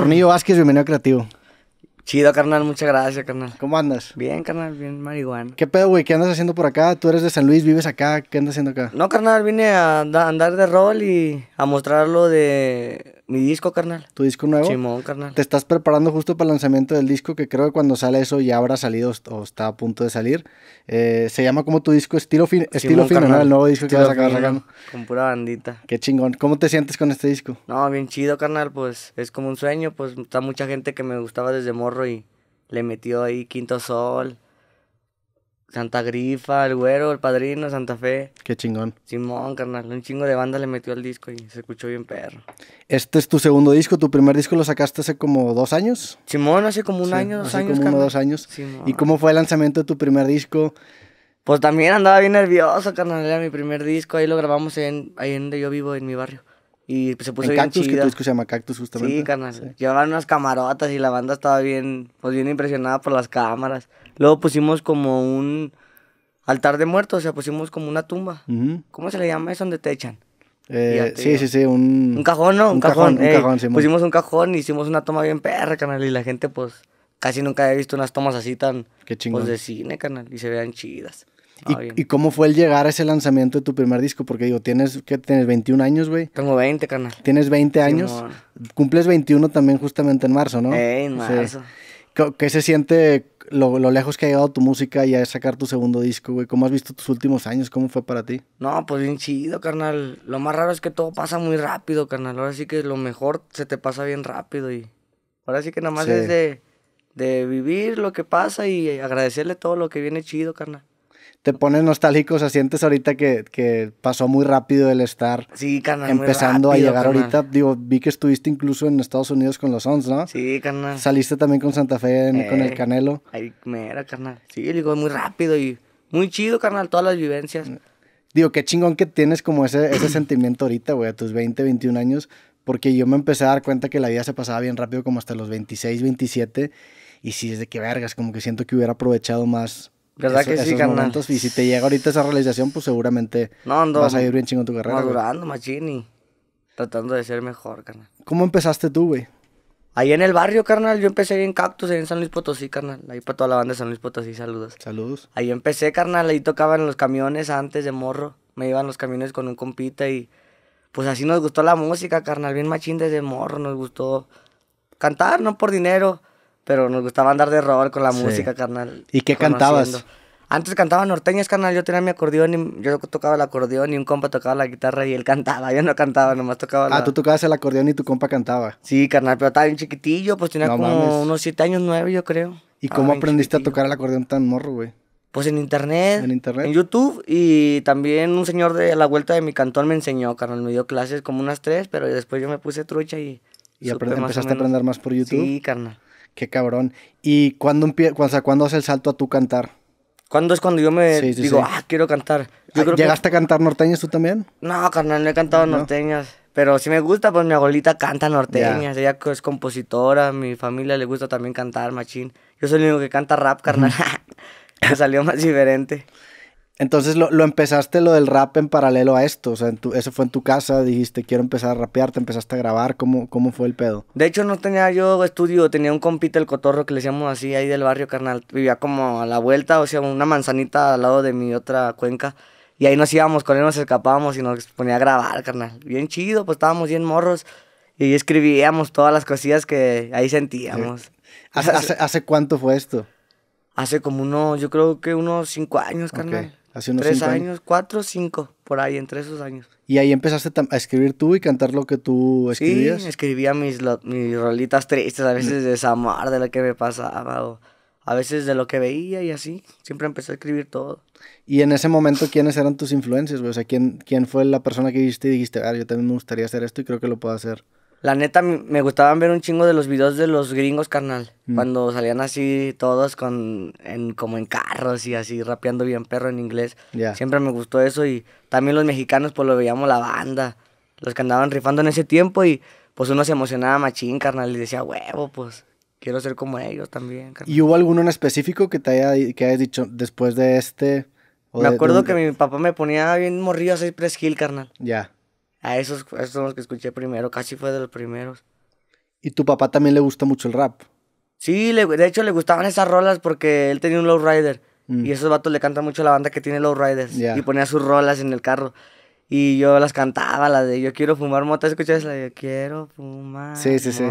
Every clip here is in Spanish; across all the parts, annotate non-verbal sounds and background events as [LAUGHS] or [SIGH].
Tornillo Vázquez, bienvenido a Creativo. Chido, carnal, muchas gracias, carnal. ¿Cómo andas? Bien, carnal, bien marihuana. ¿Qué pedo, güey? ¿Qué andas haciendo por acá? Tú eres de San Luis, vives acá, ¿qué andas haciendo acá? No, carnal, vine a andar de rol y a mostrar lo de mi disco, carnal. ¿Tu disco nuevo? Simón, carnal. ¿Te estás preparando justo para el lanzamiento del disco? Que creo que cuando sale eso ya habrá salido o está a punto de salir. Eh, se llama como tu disco Estilo, fin estilo El nuevo disco que vas a acabar sacando. Con pura bandita. Qué chingón. ¿Cómo te sientes con este disco? No, bien chido, carnal, pues es como un sueño, pues está mucha gente que me gustaba desde morro y le metió ahí Quinto Sol, Santa Grifa, el güero, el padrino, Santa Fe. Qué chingón. Simón, carnal, un chingo de banda le metió al disco y se escuchó bien perro. Este es tu segundo disco, tu primer disco lo sacaste hace como dos años. Simón, hace como un año, dos años. dos años. ¿Y cómo fue el lanzamiento de tu primer disco? Pues también andaba bien nervioso, carnal, era mi primer disco, ahí lo grabamos en, ahí donde yo vivo, en mi barrio. Y pues, se puso en Cactus, que tú que se llama Cactus justamente. Sí, carnal. Llevaban unas camarotas y la banda estaba bien, pues bien impresionada por las cámaras. Luego pusimos como un altar de muertos, o sea, pusimos como una tumba. ¿Cómo se le llama eso donde te echan? Eh, sí, sí, sí, un... Un cajón, ¿no? Un, cajón. un cajón pusimos un cajón y hicimos una toma bien perra, canal y la gente pues casi nunca había visto unas tomas así tan... Qué chingón. Pues de cine, canal y se vean chidas. ¿Y, cómo fue el llegar a ese lanzamiento de tu primer disco? Porque digo, tienes, que tienes? ¿21 años, güey? Tengo 20, carnal. ¿Tienes 20 años? Cumples 21 también justamente en marzo, ¿no? Sí, en marzo. ¿Qué, se siente lo, lejos que ha llegado tu música y a sacar tu segundo disco, güey? ¿Cómo has visto tus últimos años? ¿Cómo fue para ti? No, pues bien chido, carnal. Lo más raro es que todo pasa muy rápido, carnal. Ahora sí que lo mejor se te pasa bien rápido y... Ahora sí que nada más es de, de vivir lo que pasa y agradecerle todo lo que viene chido, carnal te pones nostálgico, o sientes ahorita que, que, pasó muy rápido el estar sí, carnal, empezando a llegar ahorita. Digo, vi que estuviste incluso en Estados Unidos con los Sons, ¿no? Sí, carnal. Saliste también con Santa Fe, con el eh, Canelo. Ahí, mera, carnal. Sí, digo, muy rápido y muy chido, carnal, todas las vivencias. Digo, qué chingón que tienes como ese, ese [CLEARS THROAT] sentimiento ahorita, güey, a tus 20, 21 años, porque yo me empecé a dar cuenta que la vida se pasaba bien rápido, como hasta los 26, 27, y sí, es de que vergas, como que siento que hubiera aprovechado más ¿Verdad que sí, carnal? y si te llega ahorita esa realización, pues seguramente vas a ir bien chingo tu carrera. Madurando, y Tratando de ser mejor, carnal. ¿Cómo empezaste tú, güey? Ahí en el barrio, carnal, yo empecé ahí en Cactus, ahí en San Luis Potosí, carnal. Ahí para toda la banda de San Luis Potosí, saludos. Saludos. Ahí empecé, carnal, ahí tocaban los camiones antes de morro. Me iban los camiones con un compita y pues así nos gustó la música, carnal. Bien machín desde morro, nos gustó cantar, no por dinero pero nos gustaba andar de robar con la música, carnal. ¿Y qué cantabas? Antes cantaba norteñas, carnal. Yo tenía mi acordeón y yo tocaba el acordeón y un compa tocaba la guitarra y él cantaba. Yo no cantaba, nomás tocaba ah, la... Ah, tú tocabas el acordeón y tu compa cantaba. Sí, carnal, pero estaba bien chiquitillo, pues tenía como unos siete años, nueve, yo creo. ¿Y cómo aprendiste a tocar el acordeón tan morro, güey? Pues en internet. En internet. En YouTube. Y también un señor de la vuelta de mi cantón me enseñó, carnal. Me dio clases como unas tres, pero después yo me puse trucha y. ¿Y empezaste a aprender más por YouTube? Sí, carnal. Qué cabrón. ¿Y cuándo, o hace el salto a tu cantar? ¿Cuándo es cuando yo me digo, ah, quiero cantar? Ah, ¿Llegaste a cantar norteñas tú también? No, carnal, no he cantado norteñas. Pero si me gusta, pues mi abuelita canta norteñas. Ella es compositora, mi familia le gusta también cantar, machín. Yo soy el único que canta rap, carnal. [LAUGHS] [LAUGHS] me salió más diferente. Entonces lo, empezaste lo del rap en paralelo a esto, o sea, en eso fue en tu casa, dijiste quiero empezar a rapear, te empezaste a grabar, ¿cómo, ¿cómo fue el pedo? De hecho no tenía yo estudio, tenía un compito, el cotorro que le decíamos así ahí del barrio carnal, vivía como a la vuelta, o sea, una manzanita al lado de mi otra cuenca, y ahí nos íbamos, con él nos escapábamos y nos ponía a grabar carnal, bien chido, pues estábamos bien morros, y escribíamos todas las cosillas que ahí sentíamos. ¿Hace, cuánto fue esto? Hace como unos, yo creo que unos cinco años carnal. Hace unos Tres años, cuatro, cinco, por ahí, entre esos años. ¿Y ahí empezaste a escribir tú y cantar lo que tú escribías? Sí, escribía mis, mis rolitas tristes, a veces mm. de Samar, de lo que me pasaba, a veces de lo que veía y así. Siempre empecé a escribir todo. Y en ese momento, ¿quiénes eran tus influencias, O sea, ¿quién, ¿quién fue la persona que viste y dijiste, ah, yo también me gustaría hacer esto y creo que lo puedo hacer? La neta, me gustaban ver un chingo de los videos de los gringos, carnal. Mm. Cuando salían así todos con en, como en carros y así rapeando bien perro en inglés. Siempre me gustó eso y también los mexicanos, pues lo veíamos la banda. Los que andaban rifando en ese tiempo y pues uno se emocionaba machín, carnal, y decía, huevo, pues quiero ser como ellos también, carnal. ¿Y hubo alguno en específico que te haya, que hayas dicho después de este? me acuerdo que mi papá me ponía bien morrido a hacer press carnal. Ya. A esos, son los que escuché primero, casi fue de los primeros. ¿Y tu papá también le gusta mucho el rap? Sí, de hecho le gustaban esas rolas porque él tenía un lowrider. rider mm. Y esos vatos le cantan mucho la banda que tiene lowriders. riders Y ponía sus rolas en el carro. Y yo las cantaba, la de Yo quiero fumar mota. ¿Escuchas la de Yo quiero fumar sí, sí, sí.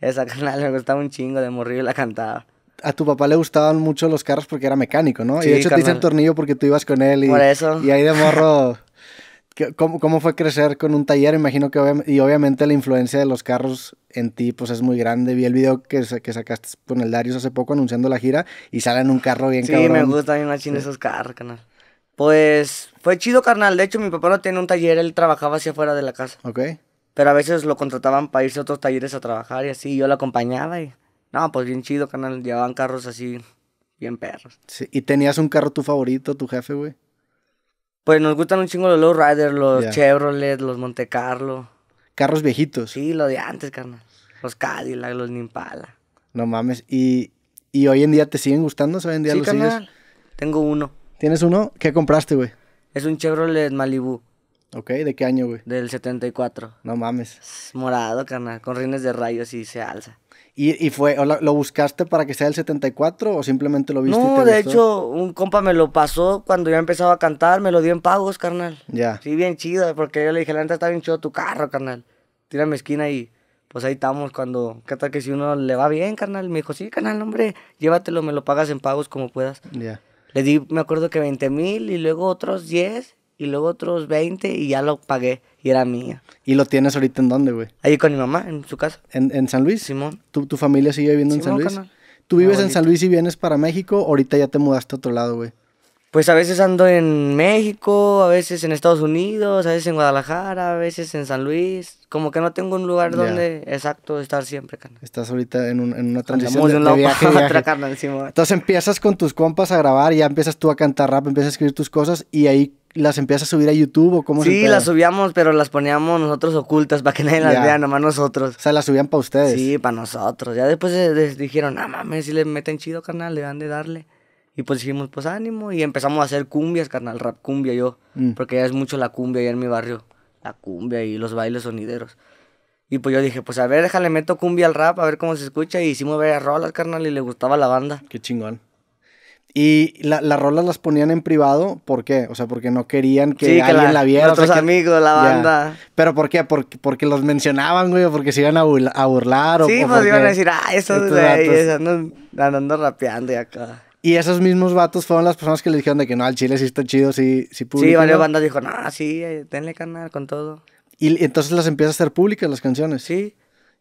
Esa canal le gustaba un chingo de morrillo y la cantaba. A tu papá le gustaban mucho los carros porque era mecánico, ¿no? y de hecho te hice el tornillo porque tú ibas con él. eso. Y ahí de morro [LAUGHS] ¿Cómo, fue crecer con un taller? Imagino que y obviamente la influencia de los carros en ti pues es muy grande. Vi el video que, que sacaste con el Darius hace poco anunciando la gira y salen un carro bien cabrón. Sí, me gustan esos carros, canal. Pues fue chido, carnal. De hecho, mi papá no tiene un taller, él trabajaba hacia afuera de la casa. Ok. Pero a veces lo contrataban para irse a otros talleres a trabajar y así. Yo lo acompañaba y... No, pues bien chido, canal. Llevaban carros así, bien perros. Sí. ¿Y tenías un carro tu favorito, tu jefe, güey? Pues nos gustan un chingo los Low los Chevrolet, los Monte Carlo. Carros viejitos. Sí, los de antes, carnal. Los Cadillac, los Nimpala. No mames. ¿Y, hoy en día te siguen gustando? ¿Hoy en día sí, carnal. Tengo uno. ¿Tienes uno? ¿Qué compraste, güey? Es un Chevrolet Malibu. Ok, ¿de qué año, güey? Del 74. No mames. Morado, carnal, con rines de rayos y se alza. ¿Y, y fue, lo buscaste para que sea el 74 o simplemente lo viste? No, y te de hecho, un compa me lo pasó cuando yo empezaba a cantar, me lo dio en pagos, carnal. Ya. Sí, bien chido, porque yo le dije, la neta está bien chido tu carro, carnal. mi esquina y pues ahí estamos cuando, ¿qué tal que si uno le va bien, carnal? Me dijo, sí, carnal, hombre, llévatelo, me lo pagas en pagos como puedas. Ya. Le di, me acuerdo que 20 mil y luego otros 10 y luego otros 20 y ya lo pagué y era mía. ¿Y lo tienes ahorita en dónde, güey? Ahí con mi mamá, en su casa. ¿En, en San Luis? Simón. ¿Tu, tu familia sigue viviendo en San Luis? Tú vives en San Luis y vienes para México, ahorita ya te mudaste a otro lado, güey pues a veces ando en México, a veces en Estados Unidos, a veces en Guadalajara, a veces en San Luis. Como que no tengo un lugar donde exacto estar siempre, carnal. Estás ahorita en, un, en una transición de, de viaje, Otra, Entonces empiezas con tus compas a grabar, y ya empiezas tú a cantar rap, empiezas a escribir tus cosas y ahí las empiezas a subir a YouTube o cómo Sí, las subíamos, pero las poníamos nosotros ocultas para que nadie las vea, nomás nosotros. O sea, las subían para ustedes. Sí, para nosotros. Ya después les dijeron, "Ah, mames, si le meten chido, carnal, le van de darle." Y pues dijimos, pues ánimo. Y empezamos a hacer cumbias, carnal, rap cumbia yo. Mm. Porque ya es mucho la cumbia allá en mi barrio. La cumbia y los bailes sonideros. Y pues yo dije, pues a ver, déjale, meto cumbia al rap, a ver cómo se escucha. Y hicimos varias rolas, carnal, y le gustaba la banda. Qué chingón. Y las rolas las ponían en privado, ¿por qué? O sea, porque no querían que, alguien la, viera. amigos, la banda. ¿Pero por qué? Porque, porque los mencionaban, güey, o porque se iban a, burlar. O, sí, pues iban a decir, ah, esos es andan, andando rapeando y acá. Y esos mismos vatos fueron las personas que le dijeron de que no, al Chile sí está chido, sí, sí público. Sí, varias bandas dijo, no, sí, tenle eh, carnal, con todo. Y entonces las empiezas a hacer públicas las canciones. Sí.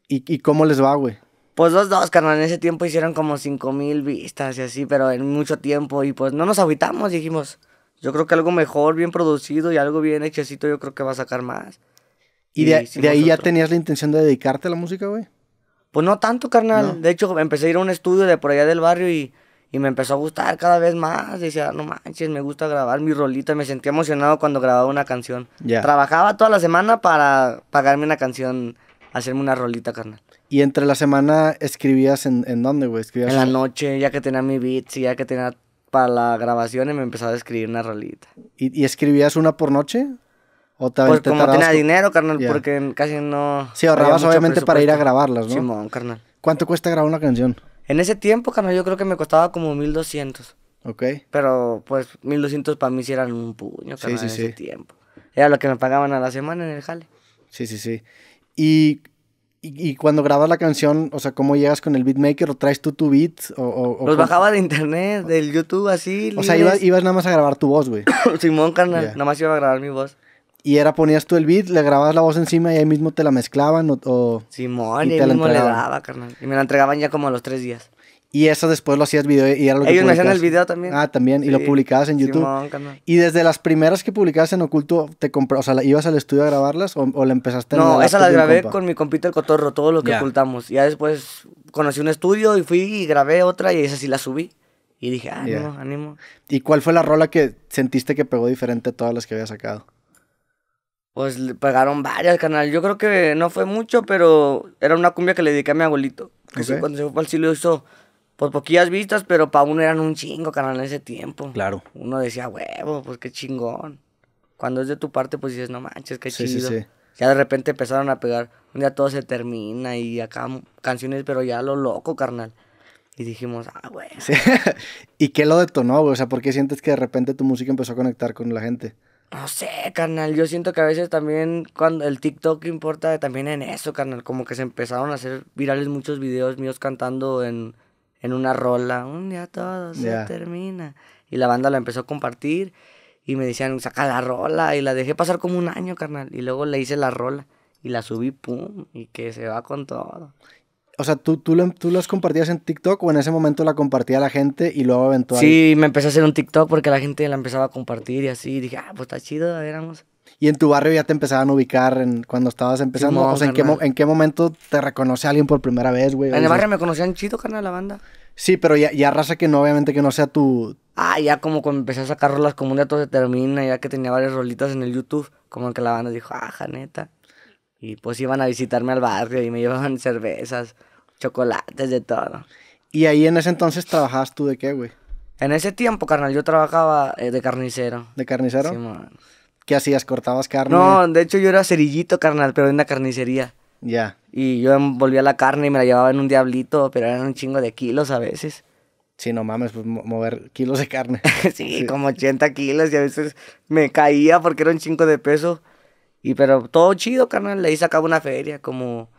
¿Y, cómo les va, güey? Pues los dos, carnal, en ese tiempo hicieron como cinco mil vistas y así, pero en mucho tiempo. Y pues no nos habitamos, dijimos, yo creo que algo mejor, bien producido y algo bien hechecito, yo creo que va a sacar más. ¿Y, de, ahí ya tenías la intención de dedicarte a la música, güey? Pues no tanto, carnal. De hecho, empecé a ir a un estudio de por allá del barrio y y me empezó a gustar cada vez más. Decía, no manches, me gusta grabar mi rolita. Me sentía emocionado cuando grababa una canción. Trabajaba toda la semana para pagarme una canción, hacerme una rolita, carnal. ¿Y entre la semana escribías en, en dónde, güey? ¿Escribías en la noche, ya que tenía mi beats y ya que tenía para la grabación y me empezaba a escribir una rolita. ¿Y, escribías una por noche? ¿O pues como tenía dinero, carnal, porque casi no... Sí, ahorrabas obviamente para ir a grabarlas, ¿no? carnal. ¿Cuánto cuesta grabar una canción? En ese tiempo, carnal, yo creo que me costaba como 1200. Ok. Pero pues 1200 para mí sí eran un puño, carnal, en ese tiempo. Era lo que me pagaban a la semana en el jale. Sí, sí, sí. Y, cuando grabas la canción, o sea, ¿cómo llegas con el beatmaker? ¿O traes tú tu beat? O, Los bajaba de internet, del YouTube, así. O sea, ibas, nada más a grabar tu voz, güey. [COUGHS] Simón, carnal, nada más iba a grabar mi voz. Y era, ponías tú el beat, le grababas la voz encima y ahí mismo te la mezclaban o... Simón, y, te mismo le daba, carnal. Y me la entregaban ya como a los tres días. Y eso después lo hacías video y era lo que me hacían el video también. Ah, también. Y lo publicabas en YouTube. Simón, carnal. y desde las primeras que publicabas en Oculto, te compras, o sea, ¿ibas al estudio a grabarlas o, la empezaste a No, esa la grabé con mi compito El Cotorro, todo lo que ocultamos. Ya después conocí un estudio y fui y grabé otra y esa sí la subí. Y dije, ah, no, ánimo. ¿Y cuál fue la rola que sentiste que pegó diferente a todas las que había sacado? Pues le pegaron varias, carnal. Yo creo que no fue mucho, pero era una cumbia que le dediqué a mi abuelito. Que cuando se fue para el hizo pues poquillas vistas, pero para uno eran un chingo, canal, en ese tiempo. Claro. Uno decía, huevo, pues qué chingón. Cuando es de tu parte, pues dices, no manches, qué sí, chido. Sí, ya de repente empezaron a pegar, un día todo se termina y acá canciones, pero ya lo loco, carnal. Y dijimos, ah, güey. [LAUGHS] ¿Y qué lo detonó, güey? O sea, ¿por qué sientes que de repente tu música empezó a conectar con la gente? No sé, carnal. Yo siento que a veces también cuando el TikTok importa también en eso, carnal. Como que se empezaron a hacer virales muchos videos míos cantando en, una rola. Un día todo se termina. Y la banda la empezó a compartir y me decían, saca la rola. Y la dejé pasar como un año, carnal. Y luego le hice la rola y la subí, pum, y que se va con todo. O sea, ¿tú, tú, lo, em, ¿tú las compartías en TikTok o en ese momento la compartía la gente y luego eventualmente...? Sí, me empecé a hacer un TikTok porque la gente la empezaba a compartir y así. dije, ah, pues está chido, éramos... ¿Y en tu barrio ya te empezaban a ubicar en, cuando estabas empezando? no, o sea, ¿en qué, momento te reconoce alguien por primera vez, güey? En el barrio me conocían chido, carnal, la banda. Sí, pero ya, ya raza que no, obviamente que no sea tu... Ah, ya como cuando empecé a sacar rolas como un todo se termina, ya que tenía varias rolitas en el YouTube, como que la banda dijo, ah, neta. Y pues iban a visitarme al barrio y me [LAUGHS] llevaban cervezas, chocolates, de todo. ¿Y ahí en ese entonces trabajabas tú de qué, güey? En ese tiempo, carnal, yo trabajaba eh, de carnicero. ¿De carnicero? Sí, man. ¿Qué hacías? ¿Cortabas carne? No, de hecho yo era cerillito, carnal, pero en la carnicería. Ya. Y yo envolvía em, la carne y me la llevaba en un diablito, pero eran un chingo de kilos a veces. Sí, no mames, pues, mover kilos de carne. sí, [LAUGHS] sí, como 80 kilos y a veces me caía porque era un chingo de peso. Y pero todo chido, carnal. Le hice acá una feria, como.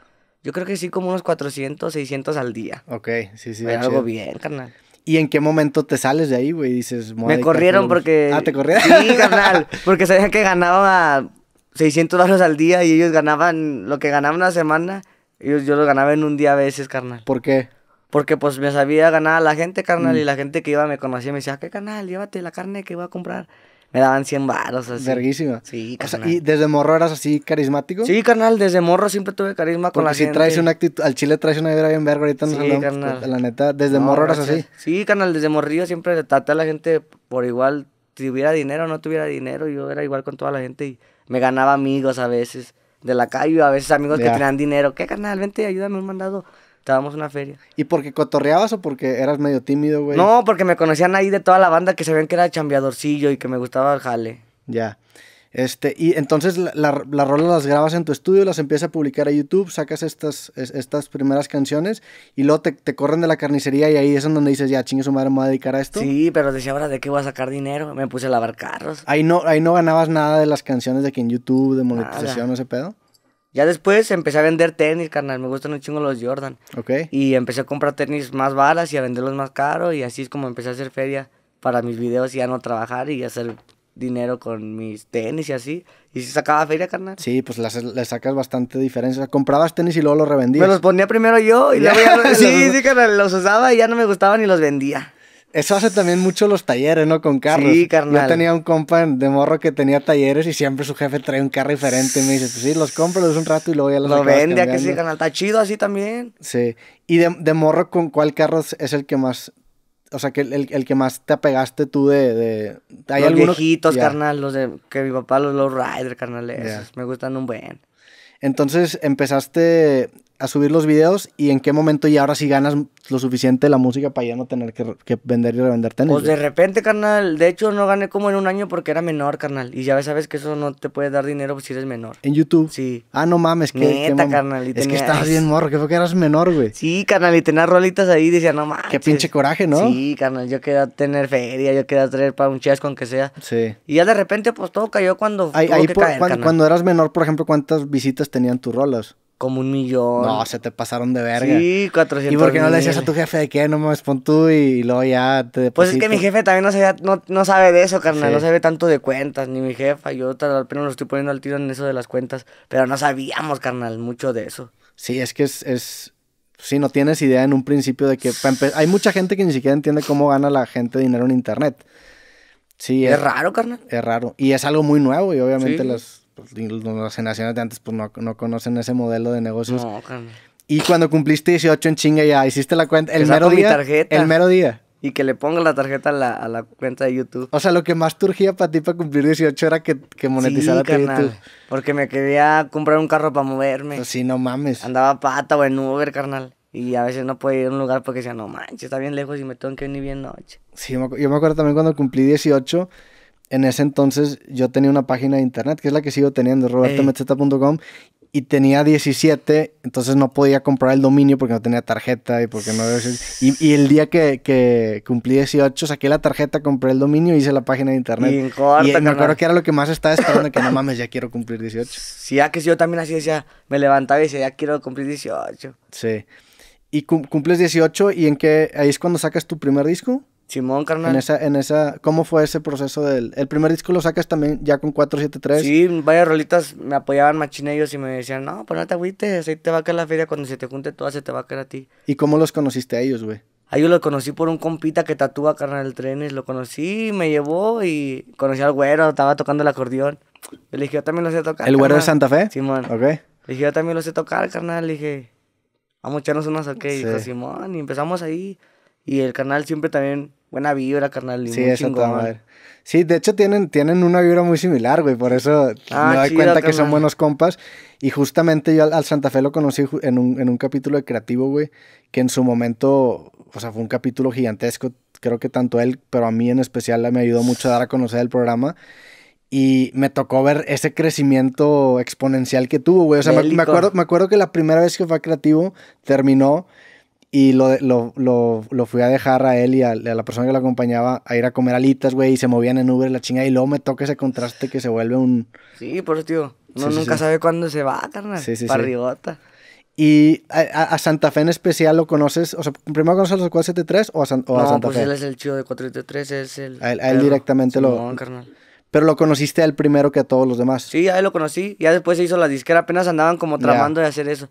Yo creo que sí, como unos 400, 600 al día. Ok, sí, sí. algo bien, carnal. ¿Y en qué momento te sales de ahí, güey? Dices, Me corrieron porque. Ah, te corrieron. Sí, carnal. Porque sabían que ganaba 600 dólares al día y ellos ganaban lo que ganaban una semana. Ellos, yo lo ganaba en un día a veces, carnal. ¿Por qué? Porque pues me sabía ganar a la gente, carnal, mm. y la gente que iba me conocía me decía, ah, ¿qué carnal? Llévate la carne que voy a comprar me daban 100 varos así. Verguísima. Sí, ¿y desde morro eras así carismático? Sí, canal desde morro siempre tuve carisma con la si traes una actitud, al chile traes una vibra bien verga ahorita sí, pues, la neta, desde morro eras así. Sí, canal desde morrillo siempre traté a la gente por igual, si hubiera dinero o no tuviera dinero, yo era igual con toda la gente y me ganaba amigos a veces de la calle, a veces amigos que tenían dinero, ¿qué canal Vente, ayúdame un mandado. Estábamos en una feria. ¿Y porque cotorreabas o porque eras medio tímido, güey? No, porque me conocían ahí de toda la banda que sabían que era chambeadorcillo y que me gustaba el jale. Ya. Este, y entonces las la, rolas las grabas en tu estudio, las empiezas a publicar a YouTube, sacas estas, estas primeras canciones y luego te, corren de la carnicería y ahí es donde dices, ya chingue su madre, me voy a dedicar a esto. Sí, pero decía, ahora de qué voy a sacar dinero, me puse a lavar carros. Ahí no, ahí no ganabas nada de las canciones de que en YouTube, de monetización, ese pedo. Ya después empecé a vender tenis, carnal. Me gustan un chingo los Jordan. Ok. Y empecé a comprar tenis más balas y a venderlos más caro. Y así es como empecé a hacer feria para mis videos y ya no trabajar y hacer dinero con mis tenis y así. Y se sacaba feria, carnal. Sí, pues le sacas bastante diferencia. Comprabas tenis y luego los revendías. Me los ponía primero yo y luego [LAUGHS] sí, sí, [LAUGHS] carnal, los usaba y ya no me gustaban y los vendía. Eso hace también mucho los talleres, ¿no? Con carros. Sí, carnal. Yo tenía un compa de morro que tenía talleres y siempre su jefe trae un carro diferente. Y me dice, pues sí, los compro, los un rato y luego ya los Lo vende, a que sí, carnal. Está chido así también. Sí. ¿Y de, morro con cuál carro es el que más... O sea, que el, que más te apegaste tú de... los algunos? viejitos, carnal. Los de... Que mi papá, los Low Rider, carnal. Esos me gustan un buen. Entonces, empezaste a subir los videos y en qué momento y ahora si ganas lo suficiente de la música para ya no tener que, vender y revender tenis. Pues de repente, carnal, de hecho no gané como en un año porque era menor, carnal. Y ya sabes que eso no te puede dar dinero si eres menor. ¿En YouTube? Sí. Ah, no mames, que... Neta, carnal. es que estabas bien morro, que fue que eras menor, güey. Sí, carnal, y tenías rolitas ahí y decía, no mames. Qué pinche coraje, ¿no? Sí, carnal, yo quería tener feria, yo quería traer para un chasco, aunque sea. Sí. Y ya de repente, pues todo cayó cuando... Ahí, cuando eras menor, por ejemplo, ¿cuántas visitas tenían tus rolas? como un millón. No, se te pasaron de verga. Sí, 400 ¿Y por qué no le decías a tu jefe de qué? no me pon tú y, luego ya te Pues es que mi jefe también no, sabe, no, sabe de eso, carnal. No sabe tanto de cuentas, ni mi jefa. Yo apenas lo estoy poniendo al tiro en eso de las cuentas. Pero no sabíamos, carnal, mucho de eso. Sí, es que es... Sí, no tienes idea en un principio de que... Hay mucha gente que ni siquiera entiende cómo gana la gente dinero en internet. Sí, es, raro, carnal. Es raro. Y es algo muy nuevo y obviamente las las pues, generaciones de antes pues no, no conocen ese modelo de negocios. No, Y cuando cumpliste 18 en chinga ya hiciste la cuenta, el mero día, el mero día. Y que le ponga la tarjeta a la, a la, cuenta de YouTube. O sea, lo que más turgía para ti para cumplir 18 era que, que monetizara sí, carnal, YouTube. Porque me quería comprar un carro para moverme. Pues sí, no mames. Andaba pata o en Uber, carnal. Y a veces no podía ir a un lugar porque decía, no manches, está bien lejos y me tengo que venir bien noche. Sí, yo me acuerdo también cuando cumplí 18 en ese entonces yo tenía una página de internet, que es la que sigo teniendo, robertometzeta.com, y tenía 17, entonces no podía comprar el dominio porque no tenía tarjeta y porque no... Y, y el día que, cumplí 18, saqué la tarjeta, compré el dominio, y hice la página de internet. Y, me acuerdo que era lo que más estaba esperando, que no mames, ya quiero cumplir 18. Sí, ya que yo también así decía, me levantaba y decía, ya quiero cumplir 18. Sí. Y cumples 18 y en qué... Ahí es cuando sacas tu primer disco. Simón, carnal. En esa, en esa, ¿cómo fue ese proceso del. El primer disco lo sacas también ya con 473? Sí, varias rolitas me apoyaban ellos y me decían, no, pues no te agüites, ahí te va a caer la feria cuando se te junte toda, se te va a caer a ti. ¿Y cómo los conociste a ellos, güey? A ellos los conocí por un compita que tatúa carnal el trenes, lo conocí, me llevó y conocí al güero, estaba tocando el acordeón. le dije, yo también lo sé tocar. ¿El güero de Santa Fe? Simón. Ok. Le dije, yo también lo sé tocar, carnal. Le dije, vamos a echarnos unos ok. Dijo, Simón, y empezamos ahí. Y el canal siempre también, buena vibra, carnal. Y sí, Sí, de hecho tienen, tienen una vibra muy similar, güey. Por eso ah, me doy cuenta que son buenos compas. Y justamente yo al, Santa Fe lo conocí en un, en un, capítulo de Creativo, güey. Que en su momento, o sea, fue un capítulo gigantesco. Creo que tanto él, pero a mí en especial, me ayudó mucho a dar a conocer el programa. Y me tocó ver ese crecimiento exponencial que tuvo, güey. O sea, me, acuerdo, me acuerdo que la primera vez que fue a Creativo terminó y lo, fui a dejar a él y a, la persona que lo acompañaba a ir a comer alitas, güey, y se movían en Uber la chinga. Y luego me toca ese contraste que se vuelve un. Sí, por eso, tío. no nunca sabe cuándo se va, carnal. Sí, sí, Y a, Santa Fe en especial lo conoces, o sea, primero conoces a los 473 o a, o a Santa pues Fe. No, pues él es el chido de 473, es el. A él, directamente lo. Pero lo conociste él primero que a todos los demás. Sí, a él lo conocí. Ya después se hizo la disquera, apenas andaban como tramando de hacer eso.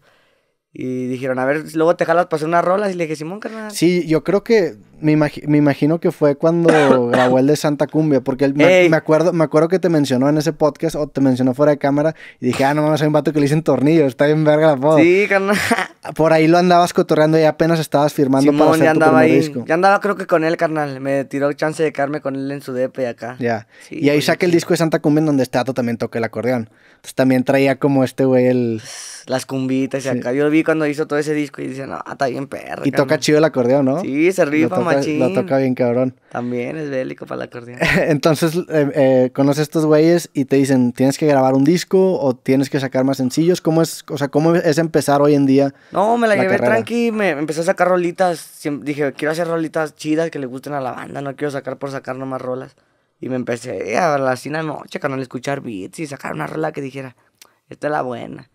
Y dijeron, a ver, luego te jalas para hacer unas rolas. Y le dije, Simón, carnal. Sí, yo creo que me, imagino que fue cuando [LAUGHS] grabó el de Santa Cumbia, porque él me, acuerdo, me acuerdo que te mencionó en ese podcast o te mencionó fuera de cámara y dije, ah, no mames, hay un vato que le dicen tornillo, está bien verga la foto. Sí, carnal. [LAUGHS] Por ahí lo andabas cotorreando y apenas estabas firmando para hacer ya andaba tu Ya andaba creo que con él, carnal. Me tiró chance de quedarme con él en su DP acá. Ya. y ahí saca el disco de Santa Cumbia en donde este vato también toca el acordeón. Entonces también traía como este güey el... Pues, las cumbitas y acá. Yo vi cuando hizo todo ese disco y dice, no, está bien perro. Y toca chido el acordeón, ¿no? Sí, se rifa, la toca bien cabrón. También es bélico para la acordeón. [LAUGHS] Entonces, eh, eh, conoces a estos güeyes y te dicen, tienes que grabar un disco o tienes que sacar más sencillos. ¿Cómo es, o sea, cómo es empezar hoy en día? No, me la, llevé tranqui, me empecé a sacar rolitas. dije, quiero hacer rolitas chidas que le gusten a la banda, no quiero sacar por sacar nomás rolas. Y me empecé a la cena noche, canal, escuchar beats y sacar una rola que dijera, esta es la buena.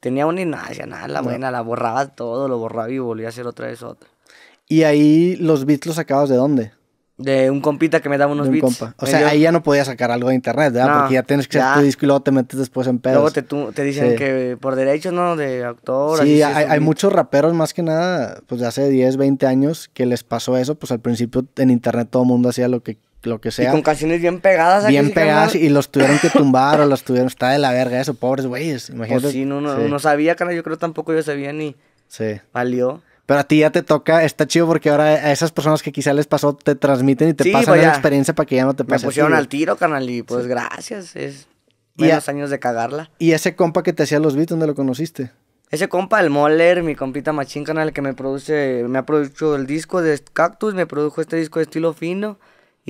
Tenía una ignacia, nada, la buena, la borraba todo, lo borraba y volvía a hacer otra vez otra. Y ahí los beats los sacabas de dónde? De un compita que me daba unos de un beats. Compa. O sea, ahí ya no podías sacar algo de internet, ¿verdad? Porque ya tienes que hacer tu disco y luego te metes después en pedos. Luego te, dicen que por derechos, ¿no? De autor. Sí, hay, hay muchos raperos más que nada, pues de hace 10, 20 años que les pasó eso. Pues al principio en internet todo el mundo hacía lo que lo que sea. Y con canciones bien pegadas. Bien pegadas y los tuvieron que [LAUGHS] tumbar o los tuvieron... Está de la verga eso, pobres güeyes, Pues sí, no, no, no sabía, cara, yo creo tampoco yo sabía ni... Sí. Valió. Pero a ti ya te toca, está chido porque ahora a esas personas que quizá les pasó te transmiten y te pasan la pues experiencia para que ya no te pase. Me pusieron al tiro, canal, y pues gracias. Es menos años de cagarla. ¿Y ese compa que te hacía los beats, dónde lo conociste? Ese compa, el Moller, mi compita Machín Canal, que me produce, me ha producido el disco de Cactus, me produjo este disco de estilo fino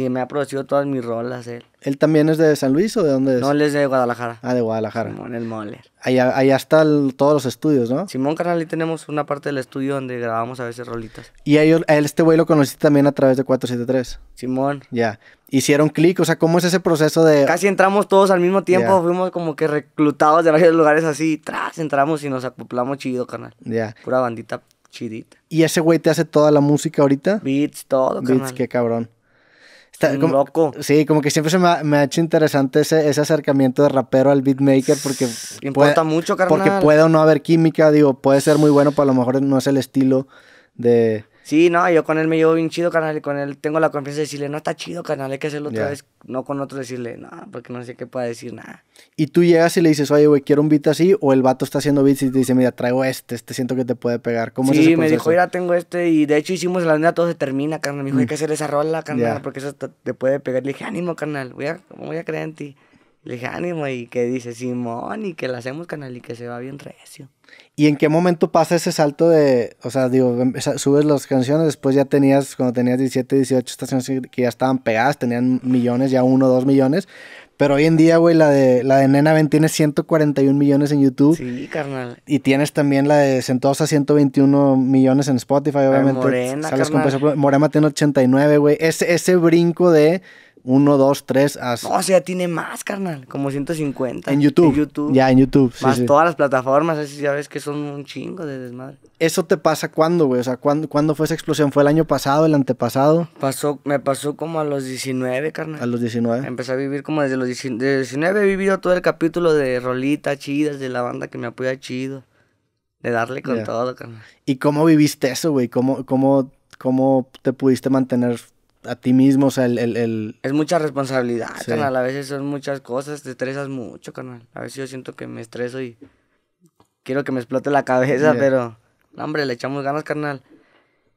y me ha producido todas mis rolas él. ¿Él también es de San Luis o de dónde es? No, él es de Guadalajara. Ah, de Guadalajara. Simón, el Moller. Allá, están todos los estudios, ¿no? Simón Carnal, ahí tenemos una parte del estudio donde grabamos a veces rolitas. ¿Y a, él, este güey lo conociste también a través de 473? Simón. Ya. ¿Hicieron clic? O sea, ¿cómo es ese proceso de...? Casi entramos todos al mismo tiempo, fuimos como que reclutados de varios lugares así, tras entramos y nos acoplamos chido, canal. Ya. Pura bandita chidita. ¿Y ese güey te hace toda la música ahorita? Beats, todo, Beats, qué cabrón. Sí, como que siempre se me ha, hecho interesante ese, acercamiento de rapero al beatmaker porque... Importa mucho, carnal. Porque puede o no haber química, digo, puede ser muy bueno, pero a lo mejor no es el estilo de... Sí, no, yo con él me llevo bien chido, canal. Con él tengo la confianza de decirle, no está chido, canal, hay que hacerlo otra vez. No con otro decirle, no, porque no sé qué pueda decir, nada. Y tú llegas y le dices, oye, güey, quiero un beat así, o el vato está haciendo beats y te dice, mira, traigo este, este siento que te puede pegar. ¿Cómo sí, es me dijo, mira, tengo este, y de hecho hicimos la onda, todo se termina, carnal. Me dijo, hay mm. que hacer esa rola, carnal, porque eso te puede pegar. Le dije, ánimo, canal voy a, voy a creer en ti. Le dije, ánimo, y que dice Simón, y que la hacemos canal, y que se va bien recio. ¿Y en qué momento pasa ese salto de, o sea, digo, em, subes las canciones, después ya tenías, cuando tenías 17, 18 estaciones que ya estaban pegadas, tenían millones, ya uno, dos millones, pero hoy en día, güey, la de, la de Nena Ben tiene 141 millones en YouTube. Sí, carnal. Y tienes también la de Sentosa, 121 millones en Spotify, obviamente. Morena, carnal. tiene 89, güey. Ese, ese brinco de 1, 2, 3 hasta... No, o sea, tiene más, carnal, como 150. En YouTube. YouTube. Ya, en YouTube. Más todas las plataformas, así ya ves que son un chingo de desmadre. ¿Eso te pasa cuándo, güey? O sea, ¿cuándo, fue esa explosión? ¿Fue el año pasado, el antepasado? Pasó, me pasó como a los 19, carnal. A los 19. Empecé a vivir como desde los 19. he vivido todo el capítulo de Rolita Chidas, de la banda que me apoya chido. De darle con todo, carnal. ¿Y cómo viviste eso, güey? ¿Cómo, cómo, ¿Cómo te pudiste mantener a ti mismo, o sea, el... el, Es mucha responsabilidad, carnal, canal, a veces son muchas cosas, te estresas mucho, canal. A veces yo siento que me estreso y quiero que me explote la cabeza, pero, hombre, le echamos ganas, carnal.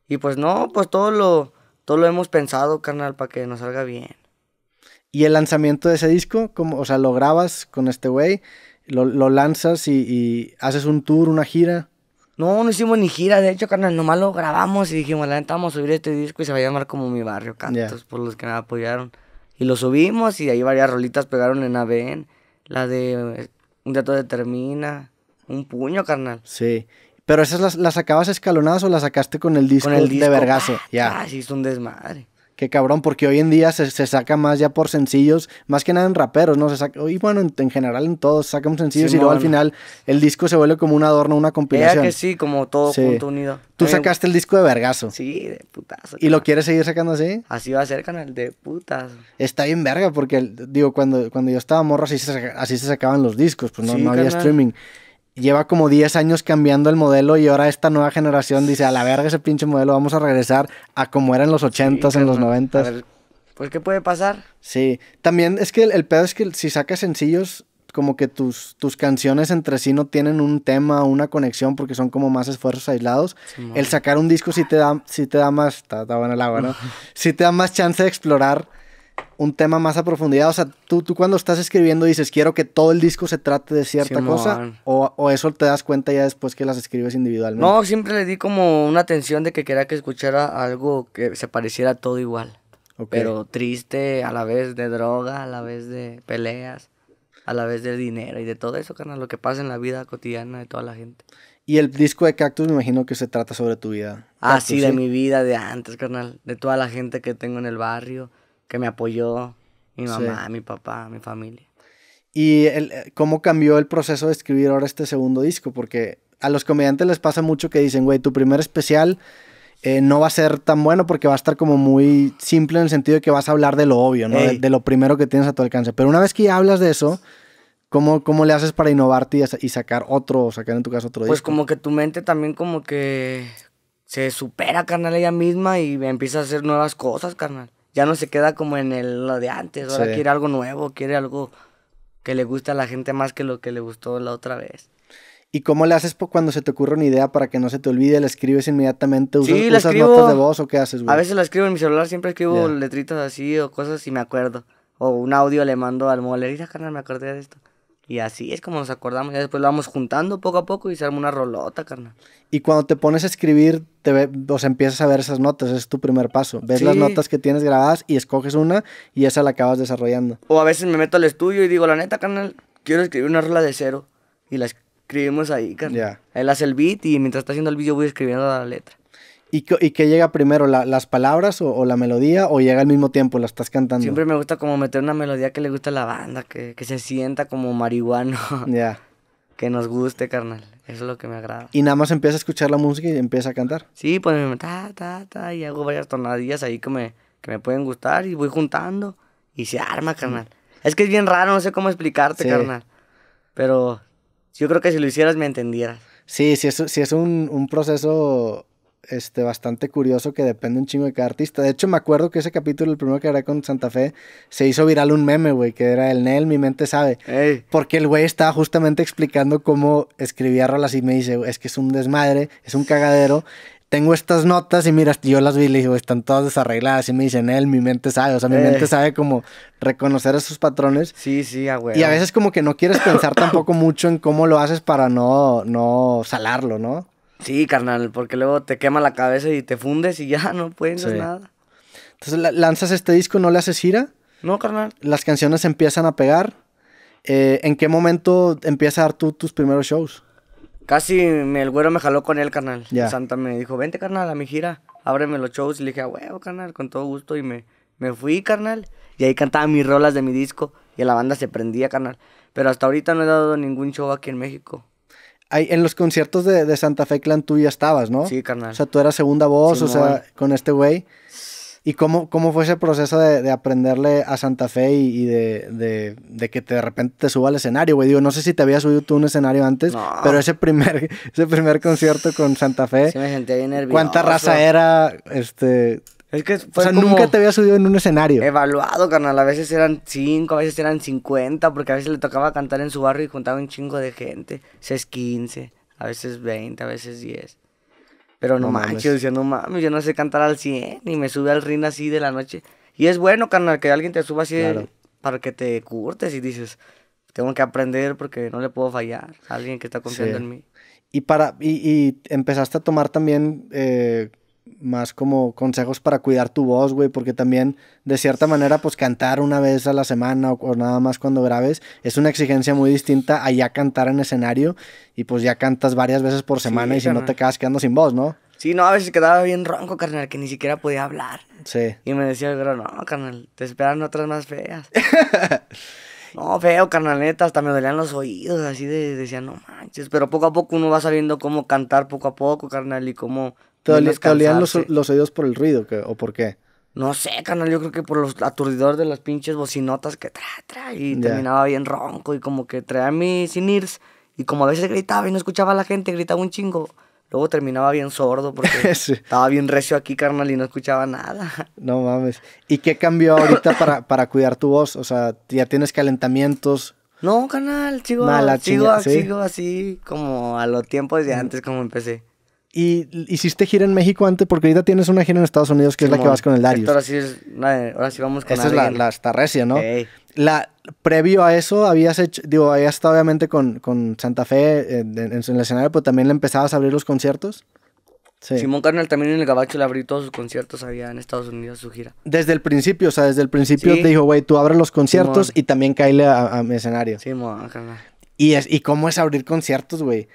Y pues no, pues todo lo, todo lo hemos pensado, carnal, para que nos salga bien. ¿Y el lanzamiento de ese disco? o sea, lo grabas con este güey, lo, lanzas y haces un tour, una gira. No, no hicimos ni gira, de hecho, carnal, nomás lo grabamos y dijimos, la neta, vamos a subir este disco y se va a llamar como Mi Barrio Cantos, por los que me apoyaron. Y lo subimos y ahí varias rolitas pegaron en Aven, la de eh, Un de Determina, Un Puño, carnal. Sí, pero esas las, las sacabas escalonadas o las sacaste con el disco, con el de Vergase, ah, ya. Ah, sí, es un desmadre. Qué cabrón, porque hoy en día se, saca más ya por sencillos, más que nada en raperos, ¿no? Se y bueno, en, general en todos sacamos sencillos sencillo y luego al final el disco se vuelve como un adorno, una compilación. Era que sí, como todo junto unido. Tú sacaste el disco de vergazo. Sí, de putazo. ¿Y lo quieres seguir sacando así? Así va a ser, canal, de putazo. Está bien verga, porque, digo, cuando, cuando yo estaba morro así se, así se sacaban los discos, pues no, había streaming lleva como 10 años cambiando el modelo y ahora esta nueva generación dice, a la verga ese pinche modelo, vamos a regresar a como era en los 80s, en los 90s. Pues, ¿qué puede pasar? Sí, también es que el, pedo es que si sacas sencillos, como que tus, tus canciones entre sí no tienen un tema, una conexión, porque son como más esfuerzos aislados. el sacar un disco sí te da, sí te da más, está, el agua, ¿no? [LAUGHS] sí te da más chance de explorar un tema más a profundidad? O sea, tú, tú cuando estás escribiendo dices, quiero que todo el disco se trate de cierta cosa, o, o, eso te das cuenta ya después que las escribes individualmente. No, siempre le di como una atención de que quería que escuchara algo que se pareciera todo igual. Pero triste, a la vez de droga, a la vez de peleas, a la vez de dinero y de todo eso, carnal, lo que pasa en la vida cotidiana de toda la gente. Y el disco de Cactus me imagino que se trata sobre tu vida. Ah, sí, de mi vida de antes, carnal, de toda la gente que tengo en el barrio que me apoyó mi mamá, mi papá, mi familia. ¿Y eh, cómo cambió el proceso de escribir ahora este segundo disco? Porque a los comediantes les pasa mucho que dicen, güey, tu primer especial eh, no va a ser tan bueno porque va a estar como muy simple en el sentido de que vas a hablar de lo obvio, ¿no? De, lo primero que tienes a tu alcance. Pero una vez que ya hablas de eso, ¿cómo, cómo le haces para innovarte y, sacar otro, sacar en tu caso otro pues disco? Pues como que tu mente también como que se supera, carnal, ella misma y empieza a hacer nuevas cosas, carnal ya no se queda como en el, lo de antes, ahora quiere algo nuevo, quiere algo que le guste a la gente más que lo que le gustó la otra vez. ¿Y cómo le haces cuando se te ocurre una idea para que no se te olvide? ¿La escribes inmediatamente? ¿Usas, sí, la usas notas de voz o qué haces, güey? A veces la escribo en mi celular, siempre escribo letritas así o cosas y me acuerdo. O un audio le mando al mole, mira, carnal, me acordé de esto. Y así es como nos acordamos. Y después lo vamos juntando poco a poco y se arma una rolota, carnal. Y cuando te pones a escribir, te empiezas a ver esas notas, es tu primer paso. Ves las notas que tienes grabadas y escoges una y esa la acabas desarrollando. O a veces me meto al estudio y digo, la neta, carnal, quiero escribir una rola de cero. Y la escribimos ahí, carnal. ahí Él hace el beat y mientras está haciendo el beat yo voy escribiendo la letra. ¿Y, qué llega primero? ¿Las palabras o, la melodía? ¿O llega al mismo tiempo? ¿La estás cantando? Siempre me gusta como meter una melodía que le gusta a la banda, que, se sienta como marihuana. Ya. [LAUGHS] que nos guste, carnal. Eso es lo que me agrada. ¿Y nada más empieza a escuchar la música y empieza a cantar? Sí, pues me ta, ta, ta, y hago varias tonadillas ahí que me, que me pueden gustar y voy juntando y se arma, carnal. Es que es bien raro, no sé cómo explicarte, carnal. Pero yo creo que si lo hicieras me entendieras. Sí, sí es, sí es un, un proceso este, bastante curioso que depende un chingo de cada artista. De hecho, me acuerdo que ese capítulo, el primero que grabé con Santa Fe, se hizo viral un meme, güey, que era el Nel, mi mente sabe. Porque el güey estaba justamente explicando cómo escribía rolas y me dice, es que es un desmadre, es un cagadero. Tengo estas notas y mira, yo las vi y le digo, están todas desarregladas. Y me dice Nel, mi mente sabe. O sea, mi mente sabe como reconocer esos patrones. Sí, sí, a güey. Y a veces como que no quieres pensar tampoco mucho en cómo lo haces para no, no salarlo, ¿no? Sí, carnal, porque luego te quema la cabeza y te fundes y ya [LAUGHS] no puedes nada. Entonces lanzas este disco, no le haces gira. No, carnal. Las canciones empiezan a pegar. Eh, ¿En qué momento empiezas a dar tú tus primeros shows? Casi me, el güero me jaló con él, carnal. Santa me dijo, vente, carnal, a mi gira. Ábreme los shows. Y le dije, a huevo, carnal, con todo gusto. Y me, me fui, carnal. Y ahí cantaba mis rolas de mi disco. Y la banda se prendía, carnal. Pero hasta ahorita no he dado ningún show aquí en México en los conciertos de, Santa Fe Clan tú ya estabas, ¿no? Sí, carnal. O sea, tú eras segunda voz, o sea, con este güey. ¿Y cómo, fue ese proceso de, aprenderle a Santa Fe y, de, que de repente te suba al escenario, güey? Digo, no sé si te había subido tú un escenario antes, pero ese primer, [LAUGHS] ese primer concierto con Santa Fe. Sí, me senté bien nervioso. ¿Cuánta raza era? Este, es que o sea, nunca te había subido en un escenario. Evaluado, canal A veces eran 5, a veces eran 50, porque a veces le tocaba cantar en su barrio y juntaba un chingo de gente. A veces 15, a veces 20, a veces 10. Pero no, manches, yo no mames, yo no sé cantar al 100 y me sube al ring así de la noche. Y es bueno, canal que alguien te suba así para que te curtes y dices, tengo que aprender porque no le puedo fallar alguien que está confiando en mí. Y, para, y, empezaste a tomar también eh, más como consejos para cuidar tu voz, güey, porque también de cierta manera pues cantar una vez a la semana o, nada más cuando grabes es una exigencia muy distinta a ya cantar en escenario y pues ya cantas varias veces por semana y si no te quedas quedando sin voz, ¿no? Sí, no, a veces quedaba bien ronco, carnal, que ni siquiera podía hablar. Sí. Y me decía, el no, carnal, te esperan otras más feas. [LAUGHS] No, feo, carnaleta, hasta me dolían los oídos, así de, decía, no manches, pero poco a poco uno va sabiendo cómo cantar poco a poco, carnal, y cómo te, olían los, oídos por el ruido que, o por qué. No sé, canal, yo creo que por los aturdidores de las pinches bocinotas que tra, tra, y terminaba bien ronco y como que traía sin irs y como a veces gritaba y no escuchaba a la gente, gritaba un chingo. Luego terminaba bien sordo porque [LAUGHS] estaba bien recio aquí, carnal, y no escuchaba nada. [LAUGHS] No mames. ¿Y qué cambió ahorita [COUGHS] para, para cuidar tu voz? O sea, ya tienes calentamientos, no, canal, sigo, sigo así como a los tiempos de mm. antes como empecé. Y hiciste gira en México antes, porque ahorita tienes una gira en Estados Unidos que es la que vas con el Darius. Ahora sí, vamos con Esa es la, la ¿no? La, previo a eso habías hecho, digo, habías estado obviamente con, con Santa Fe eh, en, el escenario, pero también le empezabas a abrir los conciertos. Sí. Simón Carnal también en el Gabacho le abrió todos sus conciertos había en Estados Unidos su gira. Desde el principio, o sea, desde el principio te dijo, güey, tú abres los conciertos y también caíle a, mi escenario. Sí, mo, Y, es, y cómo es abrir conciertos, güey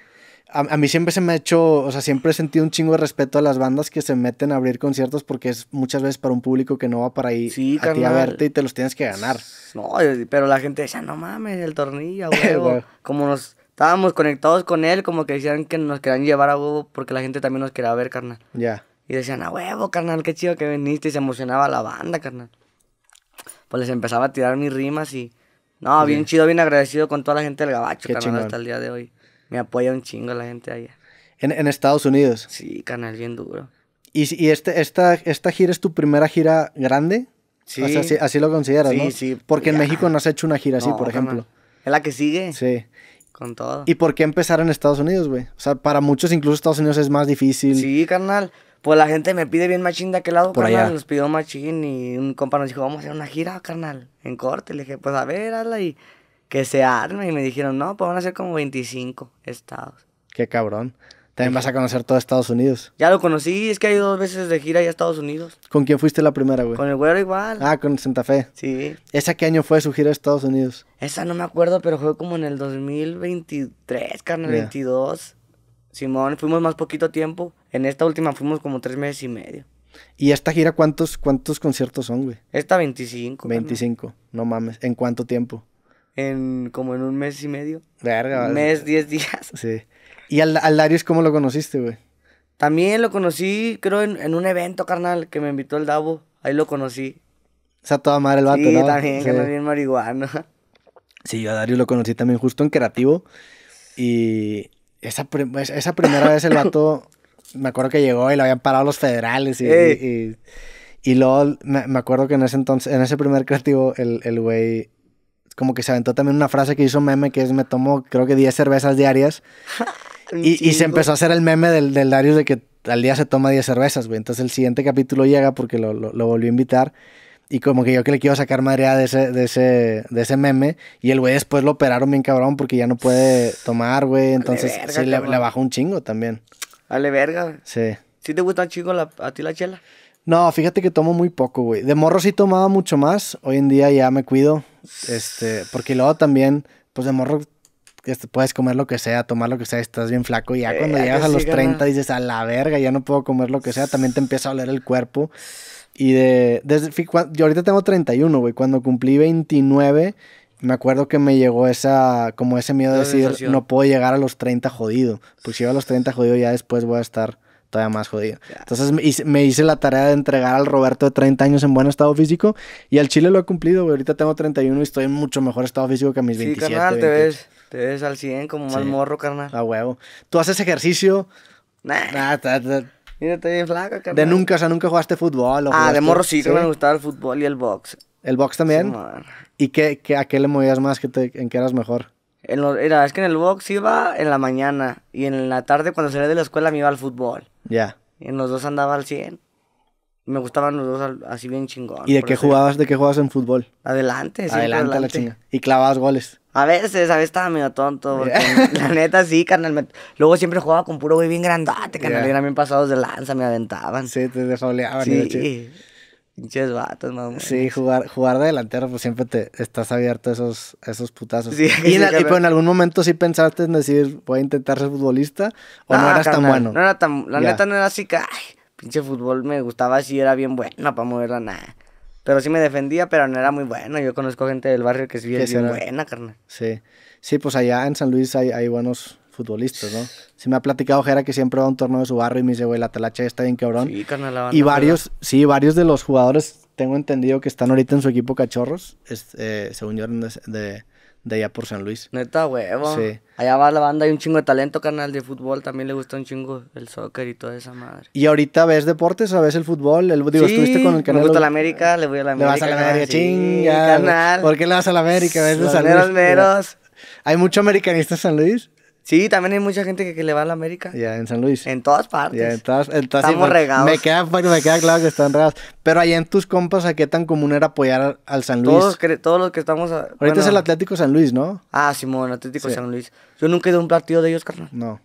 a, mí siempre se me ha hecho, o sea, siempre he sentido un chingo de respeto a las bandas que se meten a abrir conciertos porque es muchas veces para un público que no va para ahí sí, a a verte y te los tienes que ganar. No, pero la gente decía, no mames, el tornillo, huevo. [LAUGHS] como nos estábamos conectados con él, como que decían que nos querían llevar a huevo porque la gente también nos quería ver, carnal. Ya. Y decían, a huevo, carnal, qué chido que viniste. Y se emocionaba la banda, carnal. Pues les empezaba a tirar mis rimas y. No, bien, chido, bien agradecido con toda la gente del gabacho, carnal, hasta el día de hoy me apoya un chingo la gente allá. En, Estados Unidos. Sí, canal bien duro. ¿Y, y este, esta, esta gira es tu primera gira grande? Sí. así, lo consideras, sí, ¿no? Sí, Porque en México no has hecho una gira así, por ejemplo. Es la que sigue. Sí. Con todo. ¿Y por qué empezar en Estados Unidos, güey? O sea, para muchos incluso Estados Unidos es más difícil. Sí, carnal. Pues la gente me pide bien machín de aquel lado, por carnal. Allá. Nos pidió machín y un compa nos dijo, vamos a hacer una gira, carnal, en corte. Le dije, pues a ver, hazla y que se arme. Y me dijeron, no, pues van a ser como 25 estados. Qué cabrón. También vas a conocer todo Estados Unidos. Ya lo conocí, es que hay dos veces de gira allá a Estados Unidos. ¿Con quién fuiste la primera, güey? Con el güero igual. Ah, con Santa Fe. Sí. ¿Esa qué año fue su gira a Estados Unidos? Esa no me acuerdo, pero fue como en el 2023, carnal, 22. Simón, fuimos más poquito tiempo. En esta última fuimos como tres meses y medio. ¿Y esta gira cuántos, cuántos conciertos son, güey? Esta 25. 25, no mames. ¿En cuánto tiempo? en como en un mes y medio. Verga, Un Mes, diez días. Sí. ¿Y al, Darius cómo lo conociste, güey? También lo conocí, creo, en, un evento, carnal, que me invitó el Davo. Ahí lo conocí. O sea, toda madre el vato, ¿no? sí, también, que marihuana. [LAUGHS] Sí, yo a Darius lo conocí también justo en Creativo. Y esa, esa primera vez el [COUGHS] vato, me acuerdo que llegó y lo habían parado los federales. Y, y, luego me, me, acuerdo que en ese entonces, en ese primer Creativo, el güey como que se aventó también una frase que hizo meme que es me tomo creo que 10 cervezas diarias. [LAUGHS] y, se empezó a hacer el meme del, del Darius de que al día se toma 10 cervezas, güey. Entonces el siguiente capítulo llega porque lo, volvió a invitar. Y como que yo que le quiero sacar madre de ese, de ese, de ese meme. Y el güey después lo operaron bien cabrón porque ya no puede [SIGHS] tomar, güey. Entonces sí, le, bajó un chingo también. Dale verga. Sí. ¿Sí te gusta un chingo a ti la chela? No, fíjate que tomo muy poco, güey. De morro sí tomaba mucho más. Hoy en día ya me cuido. Este, porque luego también, pues de morro este, puedes comer lo que sea, tomar lo que sea, estás bien flaco. Y ya cuando llegas a los 30 dices, a la verga, ya no puedo comer lo que sea. También te empieza a oler el cuerpo. Y de, desde, yo ahorita tengo 31, güey. Cuando cumplí 29, me acuerdo que me llegó esa, como ese miedo de decir, no puedo llegar a los 30 jodido. pues si llego a los 30 jodido, ya después voy a estar todavía más jodido. Entonces me hice la tarea de entregar al Roberto de 30 años en buen estado físico y al Chile lo he cumplido, güey. Ahorita tengo 31 y estoy en mucho mejor estado físico que a mis sí, 27. Sí, carnal, te ves, te ves al 100 como más morro, carnal. A huevo. ¿Tú haces ejercicio? bien flaca, carnal. De nunca, o sea, nunca jugaste fútbol. ah, de morro sí, me gustaba el fútbol y el box. ¿El box también? ¿Y qué, a qué le movías más? Que ¿En qué eras mejor? En era, es que en el box iba en la mañana y en la tarde cuando salía de la escuela me iba al fútbol. Ya. en los dos andaba al 100. Me gustaban los dos así bien chingón. ¿Y de qué jugabas, de qué jugabas en fútbol? Adelante, sí. Adelante, la chinga. Y clavabas goles. A veces, a veces estaba medio tonto. [LAUGHS] la neta sí, carnal. Luego siempre jugaba con puro güey bien grandote, carnal. Eran bien pasados de lanza, me aventaban. Sí, te desoleaban. Sí. Pinches vatos, mamá. Sí, jugar, jugar de delantero, pues siempre te estás abierto a esos, putazos. [LAUGHS] y, en, pero en algún momento sí pensaste en decir, voy a intentar ser futbolista, o no, ah, eras tan bueno. No era tan, la neta no era así que, pinche fútbol me gustaba sí era bien buena para moverla, nada. Pero sí me defendía, pero no era muy bueno. Yo conozco gente del barrio que es bien buena, carnal. Sí. Sí, pues allá en San Luis hay buenos futbolistas, ¿no? Se me ha platicado Jera que siempre va a un torneo de su barrio y me dice, güey, la talacha está bien cabrón. Sí, carnal, y varios, sí, varios de los jugadores, tengo entendido que están ahorita en su equipo cachorros, se eh, según yo, de, de, allá por San Luis. Neta, huevo. Sí. Allá va la banda, hay un chingo de talento, Canal de fútbol, también le gusta un chingo el soccer y toda esa madre. ¿Y ahorita ves deportes o ves el fútbol? El, digo, estuviste con el canal. Me gusta la América, le voy a la América. Le vas a la América, chinga. ¿Por qué le vas a la América? ¿Ves Los meros, meros. ¿Hay mucho americanista en San Luis? Sí, también hay mucha gente que, le va a la América. Ya, en San Luis. En todas partes. Ya, en todas, en Estamos regados. Me queda, claro que están regados. Pero allá en tus compas, ¿a qué tan común era apoyar al San Luis? Todos, los que estamos... Ahorita es el Atlético San Luis, ¿no? Ah, Simón, Atlético San Luis. Yo nunca he ido a un partido de ellos, carnal. No.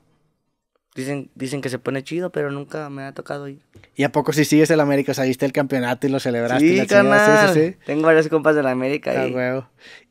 Dicen, dicen que se pone chido, pero nunca me ha tocado ir. ¿Y a poco si sigues el América, saliste el campeonato y lo celebraste? Sí, carnal. Sí, sí, Tengo varios compas del América. Ah, ahí.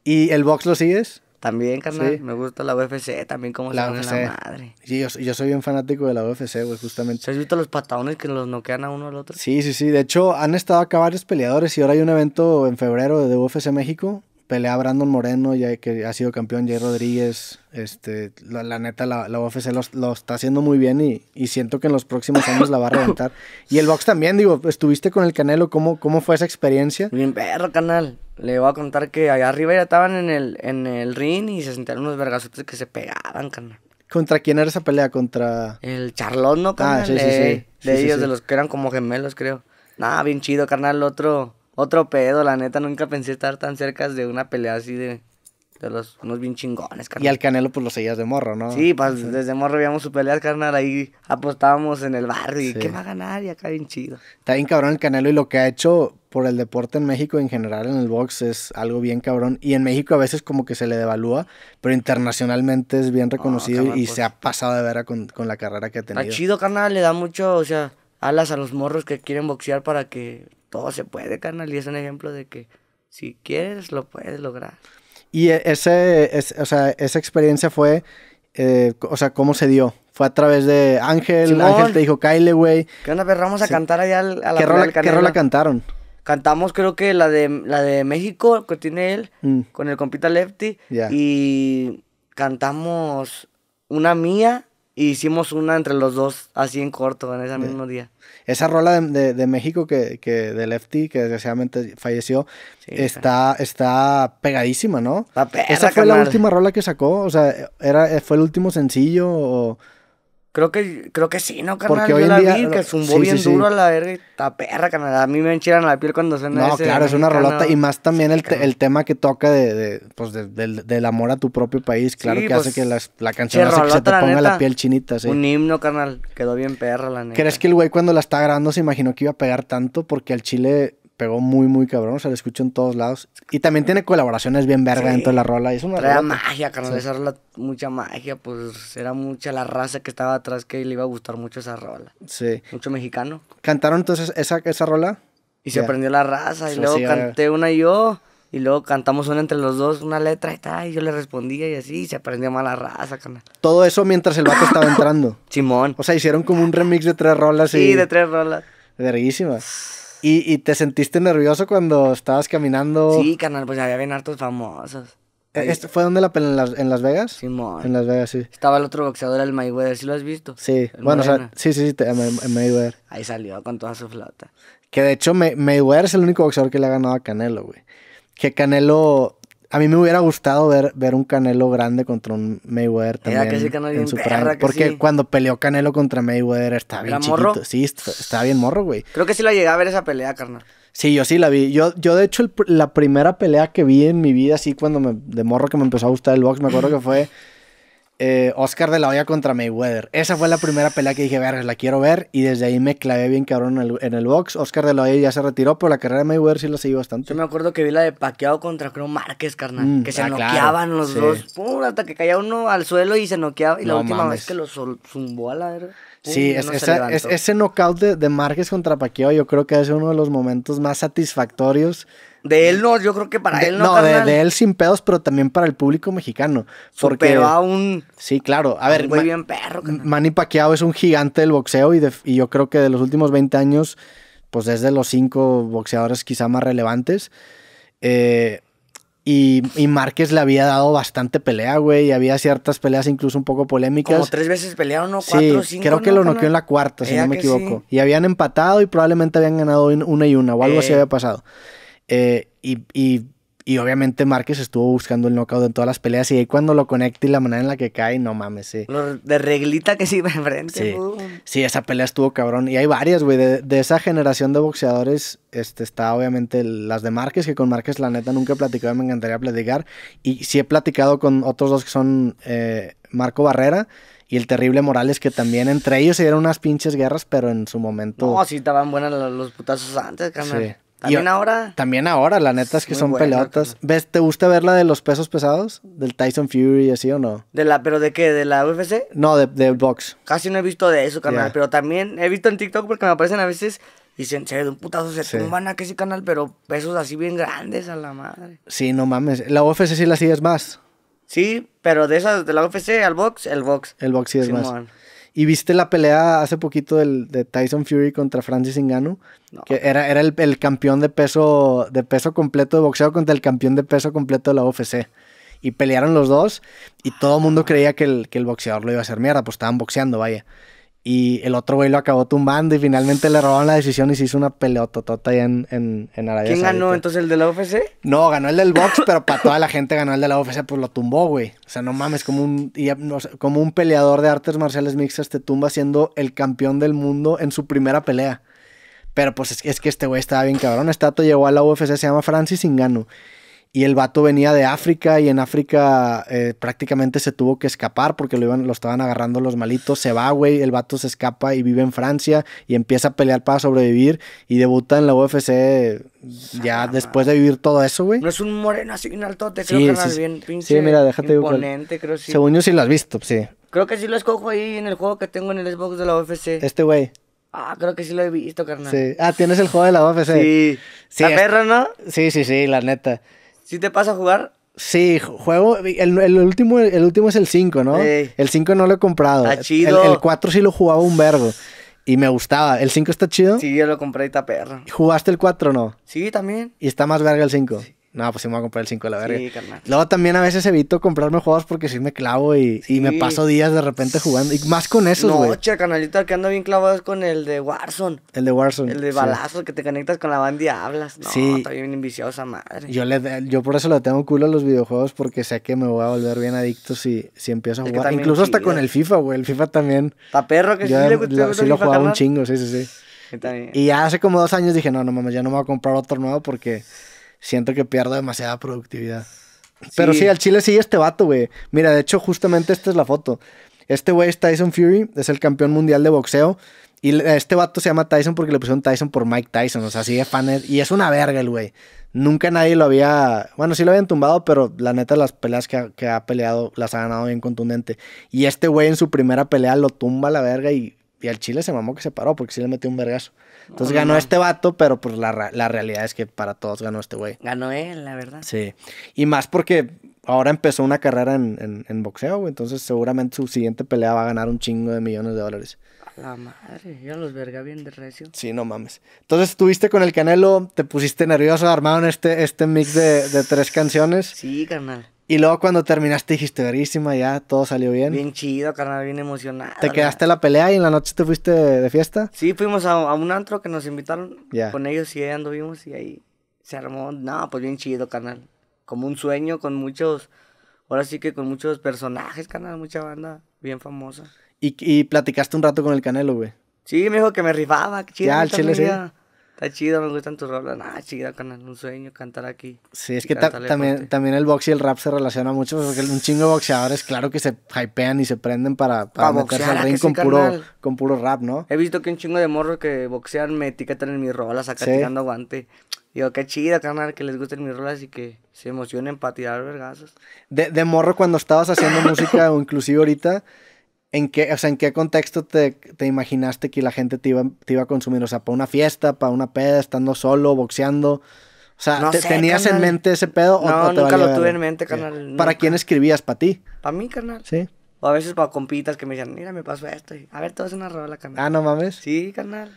y... ¿Y el box lo sigues? También, carnal. Me gusta la UFC también, como la la madre. Sí, yo, yo, soy un fanático de la UFC, güey, justamente. ¿Has visto los patadones que los noquean a uno al otro? Sí, sí, sí. De hecho, han estado acá varios peleadores y ahora hay un evento en febrero de UFC México pelea Brandon Moreno, ya que ha sido campeón, Jay Rodríguez. Este, la, neta, la, la UFC lo, está haciendo muy bien y, siento que en los próximos años la va a [COUGHS] reventar. Y el box también, digo, estuviste con el Canelo, ¿cómo, cómo fue esa experiencia? Bien perro, canal. Le voy a contar que allá arriba ya estaban en el, en el ring y se sentaron unos vergazotes que se pegaban, canal. ¿Contra quién era esa pelea? Contra. El Charlón, ¿no, Ah, sí, sí, eh, sí. De, ellos, de los que eran como gemelos, creo. Nada, bien chido, carnal. El otro otro pedo, la neta, nunca pensé estar tan cerca de una pelea así de, los, unos bien chingones, carnal. Y al Canelo, pues lo seguías de morro, ¿no? Sí, pues desde morro veíamos su peleas, carnal, ahí apostábamos en el barrio y que ¿qué va a ganar? Y acá bien chido. Está bien cabrón el Canelo y lo que ha hecho por el deporte en México en general, en el box, es algo bien cabrón. Y en México a veces como que se le devalúa, pero internacionalmente es bien reconocido y pues. se ha pasado de vera con, con la carrera que ha tenido. Está chido, carnal, le da mucho, o sea, alas a los morros que quieren boxear para que todo se puede, carnal. Y es un ejemplo de que si quieres, lo puedes lograr. Y e, ese, esa experiencia fue, eh, o sea, ¿cómo se dio? Fue a través de Ángel, Ángel te dijo, Kyle, güey. ¿Qué onda, perro? Vamos a cantar allá a la ¿Qué rola, ¿Qué cantaron? Cantamos creo que la de, la de México, que tiene él, mm. con el compita Lefty. Y cantamos una mía hicimos una entre los dos, así en corto, en ese mismo día. Esa rola de, de, México que, que de Lefty, que desgraciadamente falleció, está, está pegadísima, ¿no? Esa fue la última rola que sacó, o sea, era, ¿fue el último sencillo o...? Creo que, creo que sí, ¿no, carnal? Porque hoy en día, que zumbó sí, bien duro a la verga. Está perra, carnal. A mí me enchilan la piel cuando suena No, claro, es una rolota. Y más también el, el tema que toca de, de pues del, del, amor a tu propio país. Claro que hace pues, que la canción hace que se te ponga la, piel chinita, sí. Un himno, carnal. Quedó bien perra, la neta. ¿Crees que el güey cuando la está grabando se imaginó que iba a pegar tanto? Porque al chile pegó muy, muy cabrón. se sea, la escucho en todos lados. Y también tiene colaboraciones bien verga dentro de la rola. Es una magia, carnal. Esa rola, mucha magia. Pues era mucha la raza que estaba atrás que le iba a gustar mucho esa rola. Sí. Mucho mexicano. ¿Cantaron entonces esa, esa rola? Y se aprendió la raza. Y luego canté una yo. Y luego cantamos una entre los dos, una letra y tal. Y yo le respondía y así. Y se aprendió mala raza, carnal. Todo eso mientras el vato estaba [COUGHS] entrando. Simón. O sea, hicieron como un remix de tres rolas. Sí, de tres rolas. Verguísimas. ¿Y, te sentiste nervioso cuando estabas caminando? Sí, carnal, pues había bien hartos famosos. Eh, ¿Esto fue donde la en las, en las Vegas? Sí, En Las Vegas, sí. Estaba el otro boxeador, el Mayweather, ¿sí lo has visto? Sí, bueno, o sea, sí, sí, sí, Mayweather. Ahí salió con toda su flota. Que de hecho Mayweather es el único boxeador que le ha ganado a Canelo, güey. Que Canelo a mí me hubiera gustado ver, ver un Canelo grande contra un Mayweather también. Era que sí, Canelo en su Porque cuando peleó Canelo contra Mayweather estaba bien chiquito. Morro? Sí, estaba bien morro, güey. Creo que sí la llegué a ver esa pelea, carnal. Sí, yo sí la vi. Yo, yo de hecho, la primera pelea que vi en mi vida, así cuando me, de morro que me empezó a gustar el box, me acuerdo que fue eh, Oscar de la Hoya contra Mayweather. Esa fue la primera pelea que dije, ver, la quiero ver. Y desde ahí me clavé bien cabrón en el, box. Oscar de la Hoya ya se retiró, pero la carrera de Mayweather sí la seguí bastante. Yo me acuerdo que vi la de Paqueado contra Creo Márquez, carnal. Mm, que se ah, noqueaban los dos. hasta que caía uno al suelo y se noqueaba. Y la última vez que lo zumbó a la verga. Sí, ese knockout de, de Márquez contra Paqueado yo creo que es uno de los momentos más satisfactorios de él no, yo creo que para él no. No, de, él sin pedos, pero también para el público mexicano. Porque Superó a un. Sí, claro. A ver, muy Manny Pacquiao es un gigante del boxeo y, y yo creo que de los últimos 20 años, pues es de los cinco boxeadores quizá más relevantes. Eh, y, Márquez le había dado bastante pelea, güey. Y había ciertas peleas incluso un poco polémicas. Como tres veces pelearon, ¿no? Cuatro, sí, cinco, creo que lo noqueó en la cuarta, si no me equivoco. Y habían empatado y probablemente habían ganado una y una, o algo así eh. había pasado. Eh, y, obviamente Márquez estuvo buscando el knockout en todas las peleas y ahí cuando lo conecta y la manera en la que cae, no mames, sí. de reglita que sí iba enfrente. Sí. sí, esa pelea estuvo cabrón. Y hay varias, güey. De, esa generación de boxeadores este, está obviamente las de Márquez, que con Márquez la neta nunca he platicado, me encantaría platicar. Y sí he platicado con otros dos que son eh, Marco Barrera y el terrible Morales, que también entre ellos se dieron unas pinches guerras, pero en su momento. No, sí, estaban buenas los putazos antes, carnal. Sí. También ahora. También ahora, la neta es que son pelotas. ¿Ves? ¿Te gusta ver la de los pesos pesados? Del Tyson Fury, así o no? ¿De la, pero de qué? ¿De la UFC? No, de, de box. Casi no he visto de eso, canal. Pero también he visto en TikTok porque me aparecen a veces y se, se de un putazo se tumban a que ese canal, pero pesos así bien grandes a la madre. Sí, no mames. La UFC sí la sigues más. Sí, pero de esa de la UFC al box, el box. El box sí es más. Y viste la pelea hace poquito del, de Tyson Fury contra Francis Ngannou, que era, era el, el, campeón de peso, de peso completo de boxeo contra el campeón de peso completo de la UFC. Y pelearon los dos y todo el mundo creía que el, que el boxeador lo iba a hacer mierda, pues estaban boxeando, vaya. Y el otro güey lo acabó tumbando y finalmente le robaron la decisión y se hizo una peleototota allá en, en, ¿Quién ganó entonces el de la UFC? No, ganó el del box, pero para toda la gente ganó el de la UFC, pues lo tumbó, güey. O sea, no mames, como un, como un peleador de artes marciales mixtas te tumba siendo el campeón del mundo en su primera pelea. Pero pues es, que este güey estaba bien cabrón. Este dato llegó a la UFC, se llama Francis Ingano. Y el vato venía de África y en África eh, prácticamente se tuvo que escapar porque lo, iban, lo estaban agarrando los malitos. Se va, güey, el vato se escapa y vive en Francia y empieza a pelear para sobrevivir y debuta en la UFC ya ah, después de vivir todo eso, güey. No es un moreno así, un alto creo que bien Sí, mira, déjate imponente, creo, sí. Según yo sí lo has visto, sí. Creo que sí lo escojo ahí en el juego que tengo en el Xbox de la UFC. Este güey. Ah, creo que sí lo he visto, carnal. Sí. Ah, tienes el juego de la UFC. sí la perra, ¿no? Sí, sí, sí, la neta te pasa a jugar? Sí, juego. El, último, el último es el 5, ¿no? Sí. El 5 no lo he comprado. Ah, está chido. El, 4 sí lo jugaba un verbo. Y me gustaba. ¿El 5 está chido? Sí, yo lo compré y está perro. ¿Jugaste el 4 o no? Sí, también. ¿Y está más verga el 5? Sí no, pues sí me voy a comprar el 5 de la verga. Sí, carnal. Luego también a veces evito comprarme juegos porque sí me clavo y, me paso días de repente jugando. Y más con esos, güey. No, che, canalita, que ando bien clavado es con el de Warzone. El de Warzone. El de balazo, que te conectas con la banda y hablas. No, sí. está bien madre. Yo, le, yo por eso le tengo culo a los videojuegos porque sé que me voy a volver bien adicto si, si empiezo a jugar. Incluso hasta con el FIFA, güey. El FIFA también. Está perro que sí le gusta. Lo, sí lo jugaba un chingo, sí, sí, sí. Y ya hace como dos años dije, no, no mames, ya no me voy a comprar otro nuevo porque siento que pierdo demasiada productividad. Pero sí, al chile sí este vato, güey. Mira, de hecho, justamente esta es la foto. Este güey es Tyson Fury, es el campeón mundial de boxeo. Y este vato se llama Tyson porque le pusieron Tyson por Mike Tyson. O sea, sí, de fan. Y es una verga el güey. Nunca nadie lo había. Bueno, sí lo habían tumbado, pero la neta, las peleas que ha, que ha peleado las ha ganado bien contundente. Y este güey en su primera pelea lo tumba la verga y y al Chile se mamó que se paró porque sí le metió un vergazo. Entonces ganó este vato, pero pues la, realidad es que para todos ganó este güey. Ganó él, la verdad. Sí. Y más porque ahora empezó una carrera en, boxeo, güey. Entonces seguramente su siguiente pelea va a ganar un chingo de millones de dólares. La madre, yo los verga bien de recio. Sí, no mames. Entonces estuviste con el Canelo, te pusiste nervioso, Armado, este, este mix de, de tres canciones. Sí, carnal. Y luego cuando terminaste dijiste, verísima, ya todo salió bien. Bien chido, carnal, bien emocionado. ¿Te quedaste la pelea y en la noche te fuiste de, fiesta? Sí, fuimos a, un antro que nos invitaron con ellos y ahí anduvimos y ahí se armó. No, pues bien chido, carnal. Como un sueño con muchos, ahora sí que con muchos personajes, carnal, mucha banda bien famosa. ¿Y, y platicaste un rato con el Canelo, güey? Sí, me dijo que me rifaba, que chido. Ya, el chile sí. Es chido, me gustan tus rolas. Ah, chida, un sueño cantar aquí. Sí, es que también, también el box y el rap se relacionan mucho, porque un chingo de boxeadores, claro que se hypean y se prenden para, para, meterse al ring con, puro, con puro rap, ¿no? He visto que un chingo de morros que boxean me etiquetan en mis rolas, acá tirando guante. Digo, qué chida, carnal, que les gusten mis rolas y que se emocionen para tirar vergazos. De, de morro, cuando estabas haciendo música, o inclusive ahorita ¿En qué, o sea, ¿en qué contexto te, imaginaste que la gente te iba, a consumir? O sea, para una fiesta, para una peda, estando solo, boxeando. O sea, ¿tenías en mente ese pedo? No, nunca lo tuve en mente, carnal. ¿Para quién escribías? ¿Para ti? Para mí, carnal. Sí. O a veces para compitas que me decían, mira, me pasó esto. a ver, todo es una rola, carnal. Ah, no mames. Sí, canal.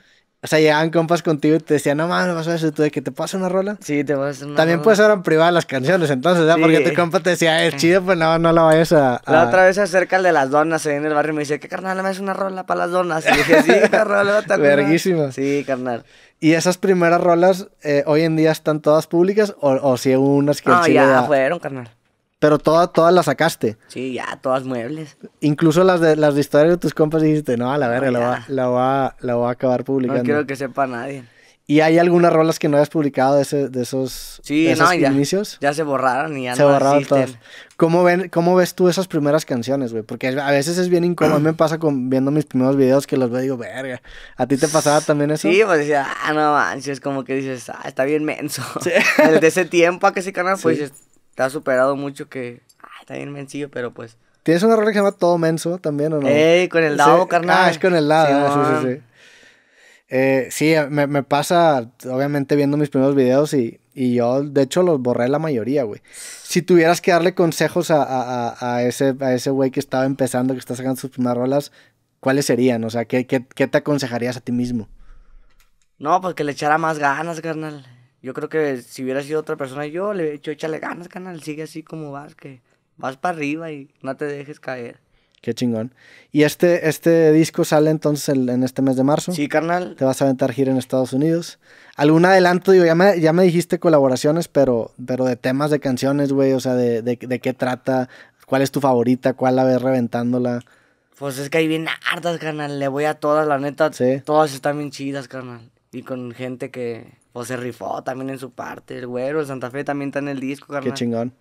O sea, llegaban compas contigo y te decían, no mames, vas a eso, tú de que te pasa una rola. Sí, te vas una También puedes pues eran privadas las canciones, entonces, ¿ya? Porque tu compa te decía, es chido, pues no, no la vayas a, La otra vez se acerca el de las donas ahí en el barrio y me dice, ¿qué carnal, me haces una rola para las donas? Y dije, sí, carnal, [LAUGHS] no Verguísima. Sí, carnal. ¿Y esas primeras rolas eh, hoy en día están todas públicas o, o si hay unas que... No, el Chile ya fueron, carnal. Pero todas las sacaste. Sí, ya, todas muebles. Incluso las de, las de de tus compas dijiste, no, a la verga, la, va, la, va, voy a acabar publicando. No quiero que sepa nadie. ¿Y hay algunas rolas que no hayas publicado de, ese, de esos, sí, no, ya, inicios? Ya se borraron y ya se borraron todas. ¿Cómo, ven, ¿Cómo ves tú esas primeras canciones, güey? Porque a veces es bien incómodo. a mí me pasa con, viendo mis primeros videos que los veo y digo, verga. ¿A ti te pasaba también eso? Sí, pues decía, ah, no manches. Como que dices, ah, está bien menso. [LAUGHS] Desde de ese tiempo, a que ese canal, pues te ha superado mucho que. Ay, ah, está bien mensillo, pero pues. ¿Tienes una rola que se llama Todo Menso también o no? Ey, con el lado, carnal. Ah, es con el lado, sí, sí, sí. Eh, sí, me, pasa, obviamente, viendo mis primeros videos y, yo, de hecho, los borré la mayoría, güey. Si tuvieras que darle consejos a, ese güey que estaba empezando, que está sacando sus primeras rolas, ¿cuáles serían? O sea, ¿qué, qué te aconsejarías a ti mismo? No, pues que le echara más ganas, carnal. Yo creo que si hubiera sido otra persona, yo le he dicho, échale ganas, canal, sigue así como vas, que vas para arriba y no te dejes caer. Qué chingón. ¿Y este, este disco sale entonces en este mes de marzo? Sí, carnal. Te vas a aventar gira en Estados Unidos. ¿Algún adelanto? Digo, ya me, ya me dijiste colaboraciones, pero, pero de temas de canciones, güey. O sea, de, qué trata? ¿Cuál es tu favorita? ¿Cuál la ves reventándola? Pues es que hay bien hartas, carnal. Le voy a todas, la neta. Sí. Todas están bien chidas, carnal. Y con gente que, o pues, se rifó también en su parte. El güero, el Santa Fe también está en el disco, carnal. Qué chingón.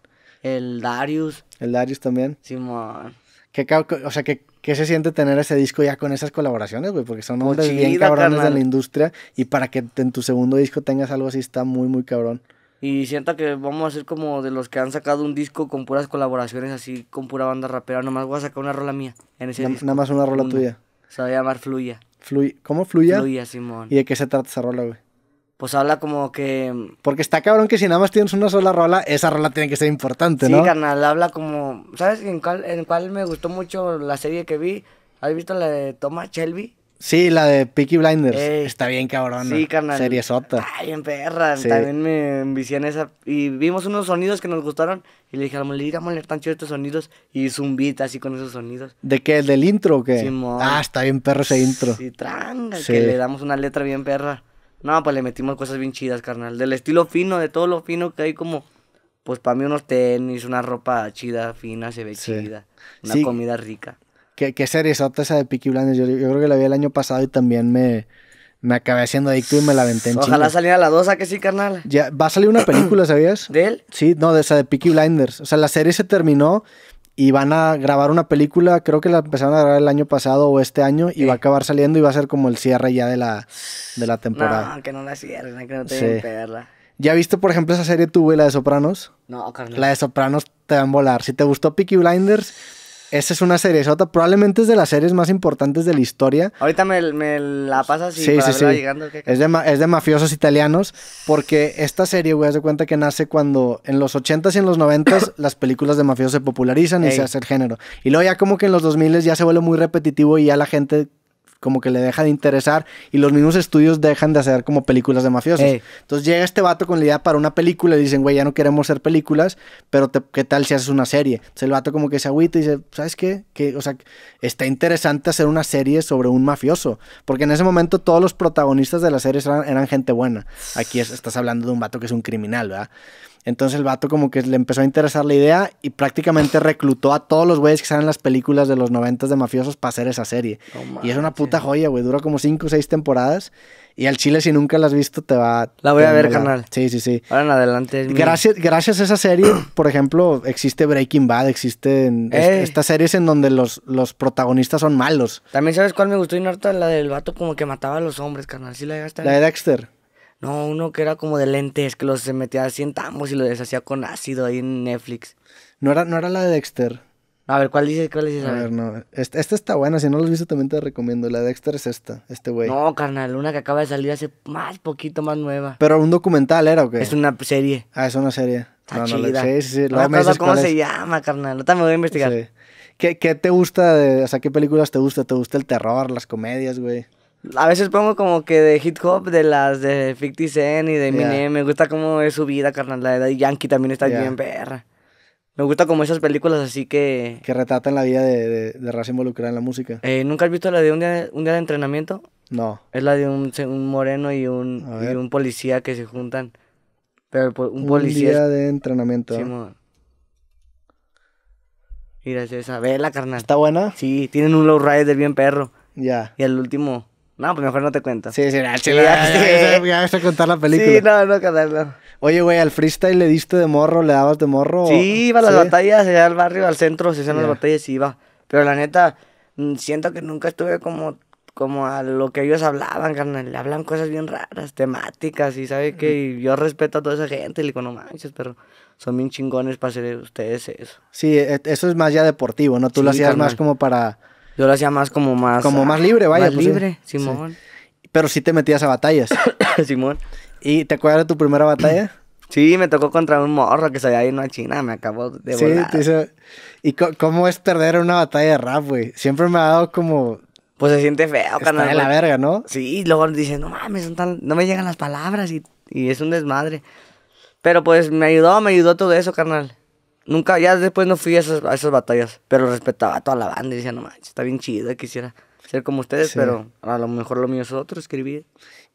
El Darius. El Darius también. Simón. ¿Qué, o sea, ¿qué, se siente tener ese disco ya con esas colaboraciones, güey? Porque son nombres pues bien cabrones de la industria y para que en tu segundo disco tengas algo así está muy, muy cabrón. Y siento que vamos a ser como de los que han sacado un disco con puras colaboraciones así, con pura banda rapera. Nomás voy a sacar una rola mía en ese Nada más una rola tuya. Se va a llamar Fluya. ¿Cómo Fluya? Fluya, Simón. ¿Y de qué se trata esa rola, güey? pues habla como que... Mm, Porque está cabrón que si nada más tienes una sola rola, esa rola tiene que ser importante, ¿no? Sí, carnal, habla como... ¿Sabes en cuál, en cuál me gustó mucho la serie que vi? ¿Has visto la de Thomas Shelby? Sí, la de Peaky Blinders. está bien cabrón. Sí, carnal. Serie sota. Ay, en perra. También me envicié esa. Y vimos unos sonidos que nos gustaron. Y le dije a leer tan chido estos sonidos. Y zumbita así con esos sonidos. ¿De qué? ¿El del intro o qué? Ah, está bien perro ese intro. Sí, tranga. Que le damos una letra bien perra. No, pues le metimos cosas bien chidas, carnal. Del estilo fino, de todo lo fino que hay como... Pues para mí unos tenis, una ropa chida, fina, se ve chida. Una comida rica. Qué, qué exacta esa de Peaky Blinders. Yo, creo que la vi el año pasado y también me... Me acabé haciendo adicto y me la venté en Ojalá saliera la 2, ¿a que sí, carnal? Ya, va a salir una película, [COUGHS] ¿sabías? ¿De él? Sí, no, de esa de Peaky Blinders. O sea, la serie se terminó y van a grabar una película, creo que la empezaron a grabar el año pasado o este año, y va a acabar saliendo y va a ser como el cierre ya de la, de la temporada. No, que no la cierren, que no te ¿Ya viste, por ejemplo, esa serie tuve? la de Sopranos? No, carnal. La de Sopranos te van a volar. Si te gustó Peaky Blinders, esa es una serie, otra Probablemente es de las series más importantes de la historia. Ahorita me, la pasas y sí, llegando. Es de, mafiosos italianos. Porque esta serie, voy a de cuenta que nace cuando en los 80s y en los 90s [COUGHS] las películas de mafiosos se popularizan y se hace el género. Y luego ya como que en los 2000 ya se vuelve muy repetitivo y ya la gente como que le deja de interesar y los mismos estudios dejan de hacer como películas de mafiosos. Entonces llega este vato con la idea para una película y dicen, güey, ya no queremos hacer películas, pero ¿qué tal si haces una serie? Entonces el vato como que se agüita y dice, ¿sabes qué? Que, o sea, está interesante hacer una serie sobre un mafioso, porque en ese momento todos los protagonistas de las series eran, gente buena. Aquí estás hablando de un vato que es un criminal, ¿verdad? Entonces el vato como que le empezó a interesar la idea y prácticamente reclutó a todos los güeyes que salen en las películas de los noventas de mafiosos para hacer esa serie. y es una puta joya, güey. Dura como cinco o seis temporadas. Y al chile, si nunca la has visto, te va... La voy a ver, canal. Sí, sí, sí. Ahora en adelante. Gracias, gracias a esa serie, [CLEARS THROAT] por ejemplo, existe Breaking Bad, existen estas series en donde los, los protagonistas son malos. También, ¿sabes cuál me gustó y La del vato como que mataba a los hombres, carnal. Sí, la de La de Dexter. No, uno que era como de lentes, que los se metía así en tambos y lo deshacía con ácido ahí en Netflix. No era, no era la de Dexter. A ver, ¿cuál dices? ¿Cuál dices? A, ver, no. Este, esta, está buena, si no lo has visto también te recomiendo. La de Dexter es esta, este güey. No, carnal, una que acaba de salir hace más poquito más nueva. Pero un documental era o qué? Es una serie. Ah, es una serie. no, No, sí, sí, sí. No me ¿Cómo se llama, carnal? Ahorita me voy a investigar. Sí. ¿Qué, ¿Qué, te gusta? De, o sea, ¿qué películas te gusta? ¿Te gusta el terror, las comedias, güey? A veces pongo como que de hip hop, de las de 50 Cent y de Eminem. Me gusta cómo es su vida, carnal. La edad de Yankee también está bien perra. Me gusta como esas películas así que... Que retratan la vida de, de, raza involucrada en la música. Eh, ¿Nunca has visto la de un día, de entrenamiento? No. Es la de un, moreno y un, un policía que se juntan. Pero pues, un policía... día de entrenamiento. Sí, Mira, esa. Vela, carnal. ¿Está buena? Sí, tienen un low ride del bien perro. Ya. Y el último no, pues mejor no te cuento. Sí, sí, ah, sí, ya, a contar la película. Sí, no, no, cantarlo. Oye, güey, al freestyle le diste de morro, le dabas de morro. Sí, iba a las batallas, al barrio, al centro, se hacían las batallas y iba. Pero la neta, mm, siento que nunca estuve como, como a lo que ellos hablaban, carnal. Le hablan cosas bien raras, temáticas y sabe que yo respeto a toda esa gente. Y le digo, no manches, pero son bien chingones para hacer ustedes eso. Sí, e, eso es más ya deportivo, ¿no? Tú lo hacías más como para yo lo hacía más como más. Como más ah, libre, vaya. Más pues libre, Simón. Pero sí te metías a batallas. [COUGHS] Simón. ¿Y te acuerdas de tu primera batalla? [COUGHS] Sí, me tocó contra un morro que ahí no a China, me acabó de volar. Sí, ¿Y cómo es perder una batalla de rap, güey? Siempre me ha dado como... Pues se siente feo, carnal. de la verga, ¿no? Sí, y luego dicen, no mames, no me llegan las palabras y, y es un desmadre. Pero pues me ayudó, me ayudó todo eso, carnal. Nunca, ya después no fui a esas, batallas, pero respetaba a toda la banda y decía, no manches, está bien chida, quisiera ser como ustedes, pero a lo mejor lo mío es otro, escribir.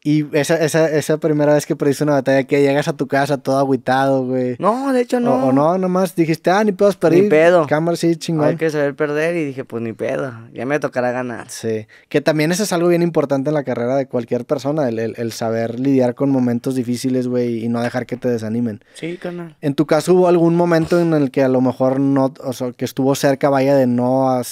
Y esa, esa, primera vez que perdiste una batalla, que llegas a tu casa todo agüitado güey. No, de hecho no. O, no, nomás dijiste, ah, ni pedos perder. Ni pedo. Cámara sí, chingón. Hay que saber perder y dije, pues ni pedo, ya me tocará ganar. Sí, que también eso es algo bien importante en la carrera de cualquier persona, el, saber lidiar con momentos difíciles, güey, y no dejar que te desanimen. Sí, canal. En tu caso, ¿hubo algún momento en el que a lo mejor no, o sea, que estuvo cerca, vaya, de no... a,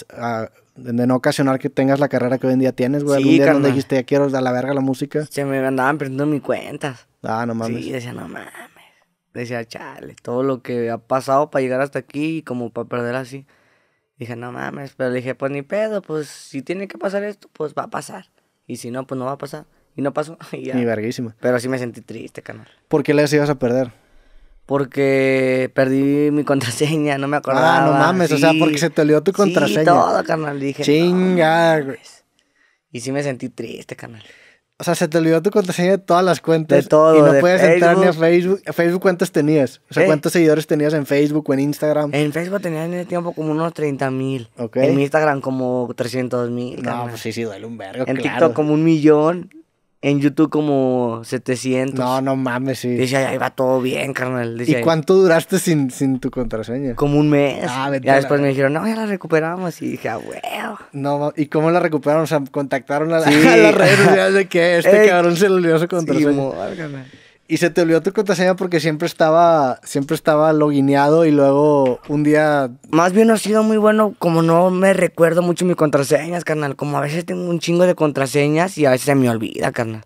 de no ocasionar que tengas la carrera que hoy en día tienes, güey. Sí, día donde dijiste, ya quiero dar la verga la música. Se me andaban perdiendo mis cuentas. Ah, no mames. Sí, decía, no mames. Decía, chale, todo lo que ha pasado para llegar hasta aquí, y como para perder así. Dije, no mames, pero le dije, pues ni pedo, pues si tiene que pasar esto, pues va a pasar. Y si no, pues no va a pasar. Y no pasó. [LAUGHS] Y ya. Ni verguísima. Pero sí me sentí triste, carnal. ¿Por qué le ibas a perder? porque perdí mi contraseña, no me acordaba. Ah, no mames, o sea, porque se te olvidó tu contraseña. Sí, todo, carnal, dije. Chinga, güey. y sí me sentí triste, carnal. O sea, se te olvidó tu contraseña de todas las cuentas. De todo. Y no puedes entrar ni a Facebook. ¿Facebook cuántas tenías? O sea, eh. ¿cuántos seguidores tenías en Facebook o en Instagram? En Facebook tenía en ese tiempo como unos 30 mil. Okay. En Instagram como 300 mil. No, pues sí, sí, duele un vergo. En TikTok como un millón en YouTube como 700. No, no mames, sí. Dice ahí va todo bien, carnal. ¿Y cuánto duraste sin, tu contraseña? Como un mes. Ah, ya después me dijeron, no, ya la recuperamos. Y dije, ah, weo. No, ¿y cómo la recuperaron? O sea, contactaron a, la, sí. [LAUGHS] a las redes de que este [LAUGHS] cabrón se le olvidó su contraseña. Sí, y se te olvidó tu contraseña porque siempre estaba, siempre estaba loguineado y luego un día... Más bien no ha sido muy bueno, como no me recuerdo mucho mis contraseñas, carnal. Como a veces tengo un chingo de contraseñas y a veces se me olvida, carnal.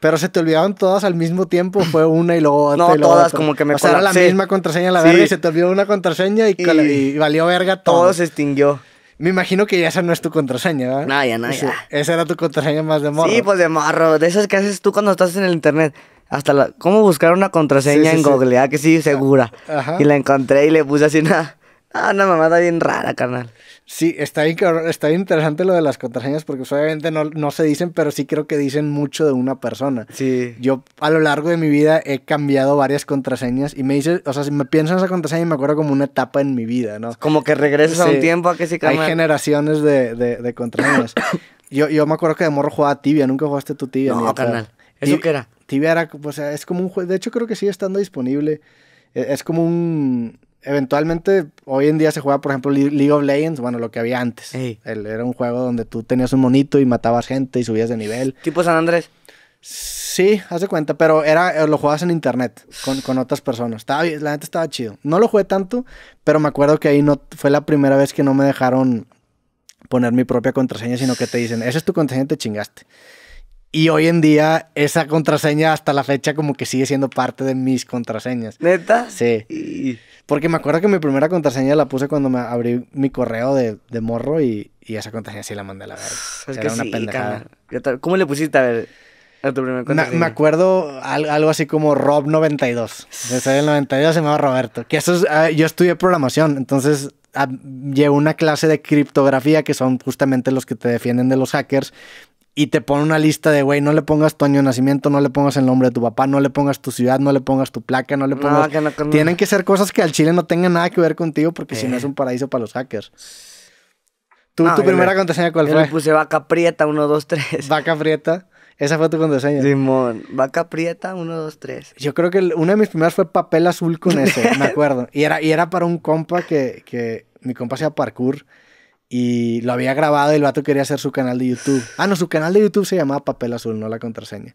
Pero se te olvidaron todas al mismo tiempo, fue [LAUGHS] una y luego otra. No, todas como que me O era la misma contraseña la verga y se te olvidó una contraseña y, y... valió verga todo. Todo se extinguió. Me imagino que ya esa no es tu contraseña, ¿verdad? No, ya no, Esa, esa era tu contraseña más de morro. Sí, pues de morro. De esas que haces tú cuando estás en el internet hasta la, cómo buscar una contraseña en Google, ah, que sí, ah, segura. Y la encontré y le puse así una, ah, una mamada bien rara, carnal. Sí, está bien, está interesante lo de las contraseñas porque pues, obviamente no, no, se dicen, pero sí creo que dicen mucho de una persona. Sí. Yo a lo largo de mi vida he cambiado varias contraseñas y me dices, o sea, si me pienso en esa contraseña y me acuerdo como una etapa en mi vida, ¿no? Como que regresas a un tiempo a que sí cambia. Hay generaciones de, de, de contraseñas. [COUGHS] yo, yo me acuerdo que de morro jugaba tibia, nunca jugaste tu tibia. No, carnal. ¿Eso qué era? Tibia era, o sea, es como un juego, de hecho creo que sigue estando disponible, e, es como un, eventualmente hoy en día se juega, por ejemplo, League of Legends, bueno, lo que había antes. era un juego donde tú tenías un monito y matabas gente y subías de nivel. Tipo San Andrés. Sí, hace cuenta, pero era, eh, lo jugabas en internet con, con otras personas. Estaba, la gente estaba chido. No lo jugué tanto, pero me acuerdo que ahí no fue la primera vez que no me dejaron poner mi propia contraseña, sino que te dicen, esa es tu contraseña, te chingaste. Y hoy en día esa contraseña hasta la fecha como que sigue siendo parte de mis contraseñas. ¿Neta? Sí. Porque me acuerdo que mi primera contraseña la puse cuando me abrí mi correo de, morro y, esa contraseña sí la mandé a la verdad Es era una ¿Cómo le pusiste a ver? A tu primera contraseña. Me, acuerdo algo así como Rob92. Desde el 92 se llamaba Roberto. Que eso ah, yo estudié programación, entonces ah, llevo una clase de criptografía que son justamente los que te defienden de los hackers y te pone una lista de, güey, no le pongas tu año de nacimiento, no le pongas el nombre de tu papá, no le pongas tu ciudad, no le pongas tu placa, no le pongas... Tienen que ser cosas que al chile no tengan nada que ver contigo porque si no es eh. un paraíso para los hackers. ¿Tu primera contraseña cuál fue? Yo le puse vaca prieta, 1, 2, 3. ¿Vaca prieta? Esa fue tu contraseña. Simón, vaca prieta, 1, 2, 3. Yo creo que una de mis primeras fue papel azul con eso me [LAUGHS] acuerdo. Y era, y era para un compa que, que mi compa hacía parkour y lo había grabado y el vato quería hacer su canal de YouTube. Ah, no, su canal de YouTube se llamaba Papel Azul, no la contraseña.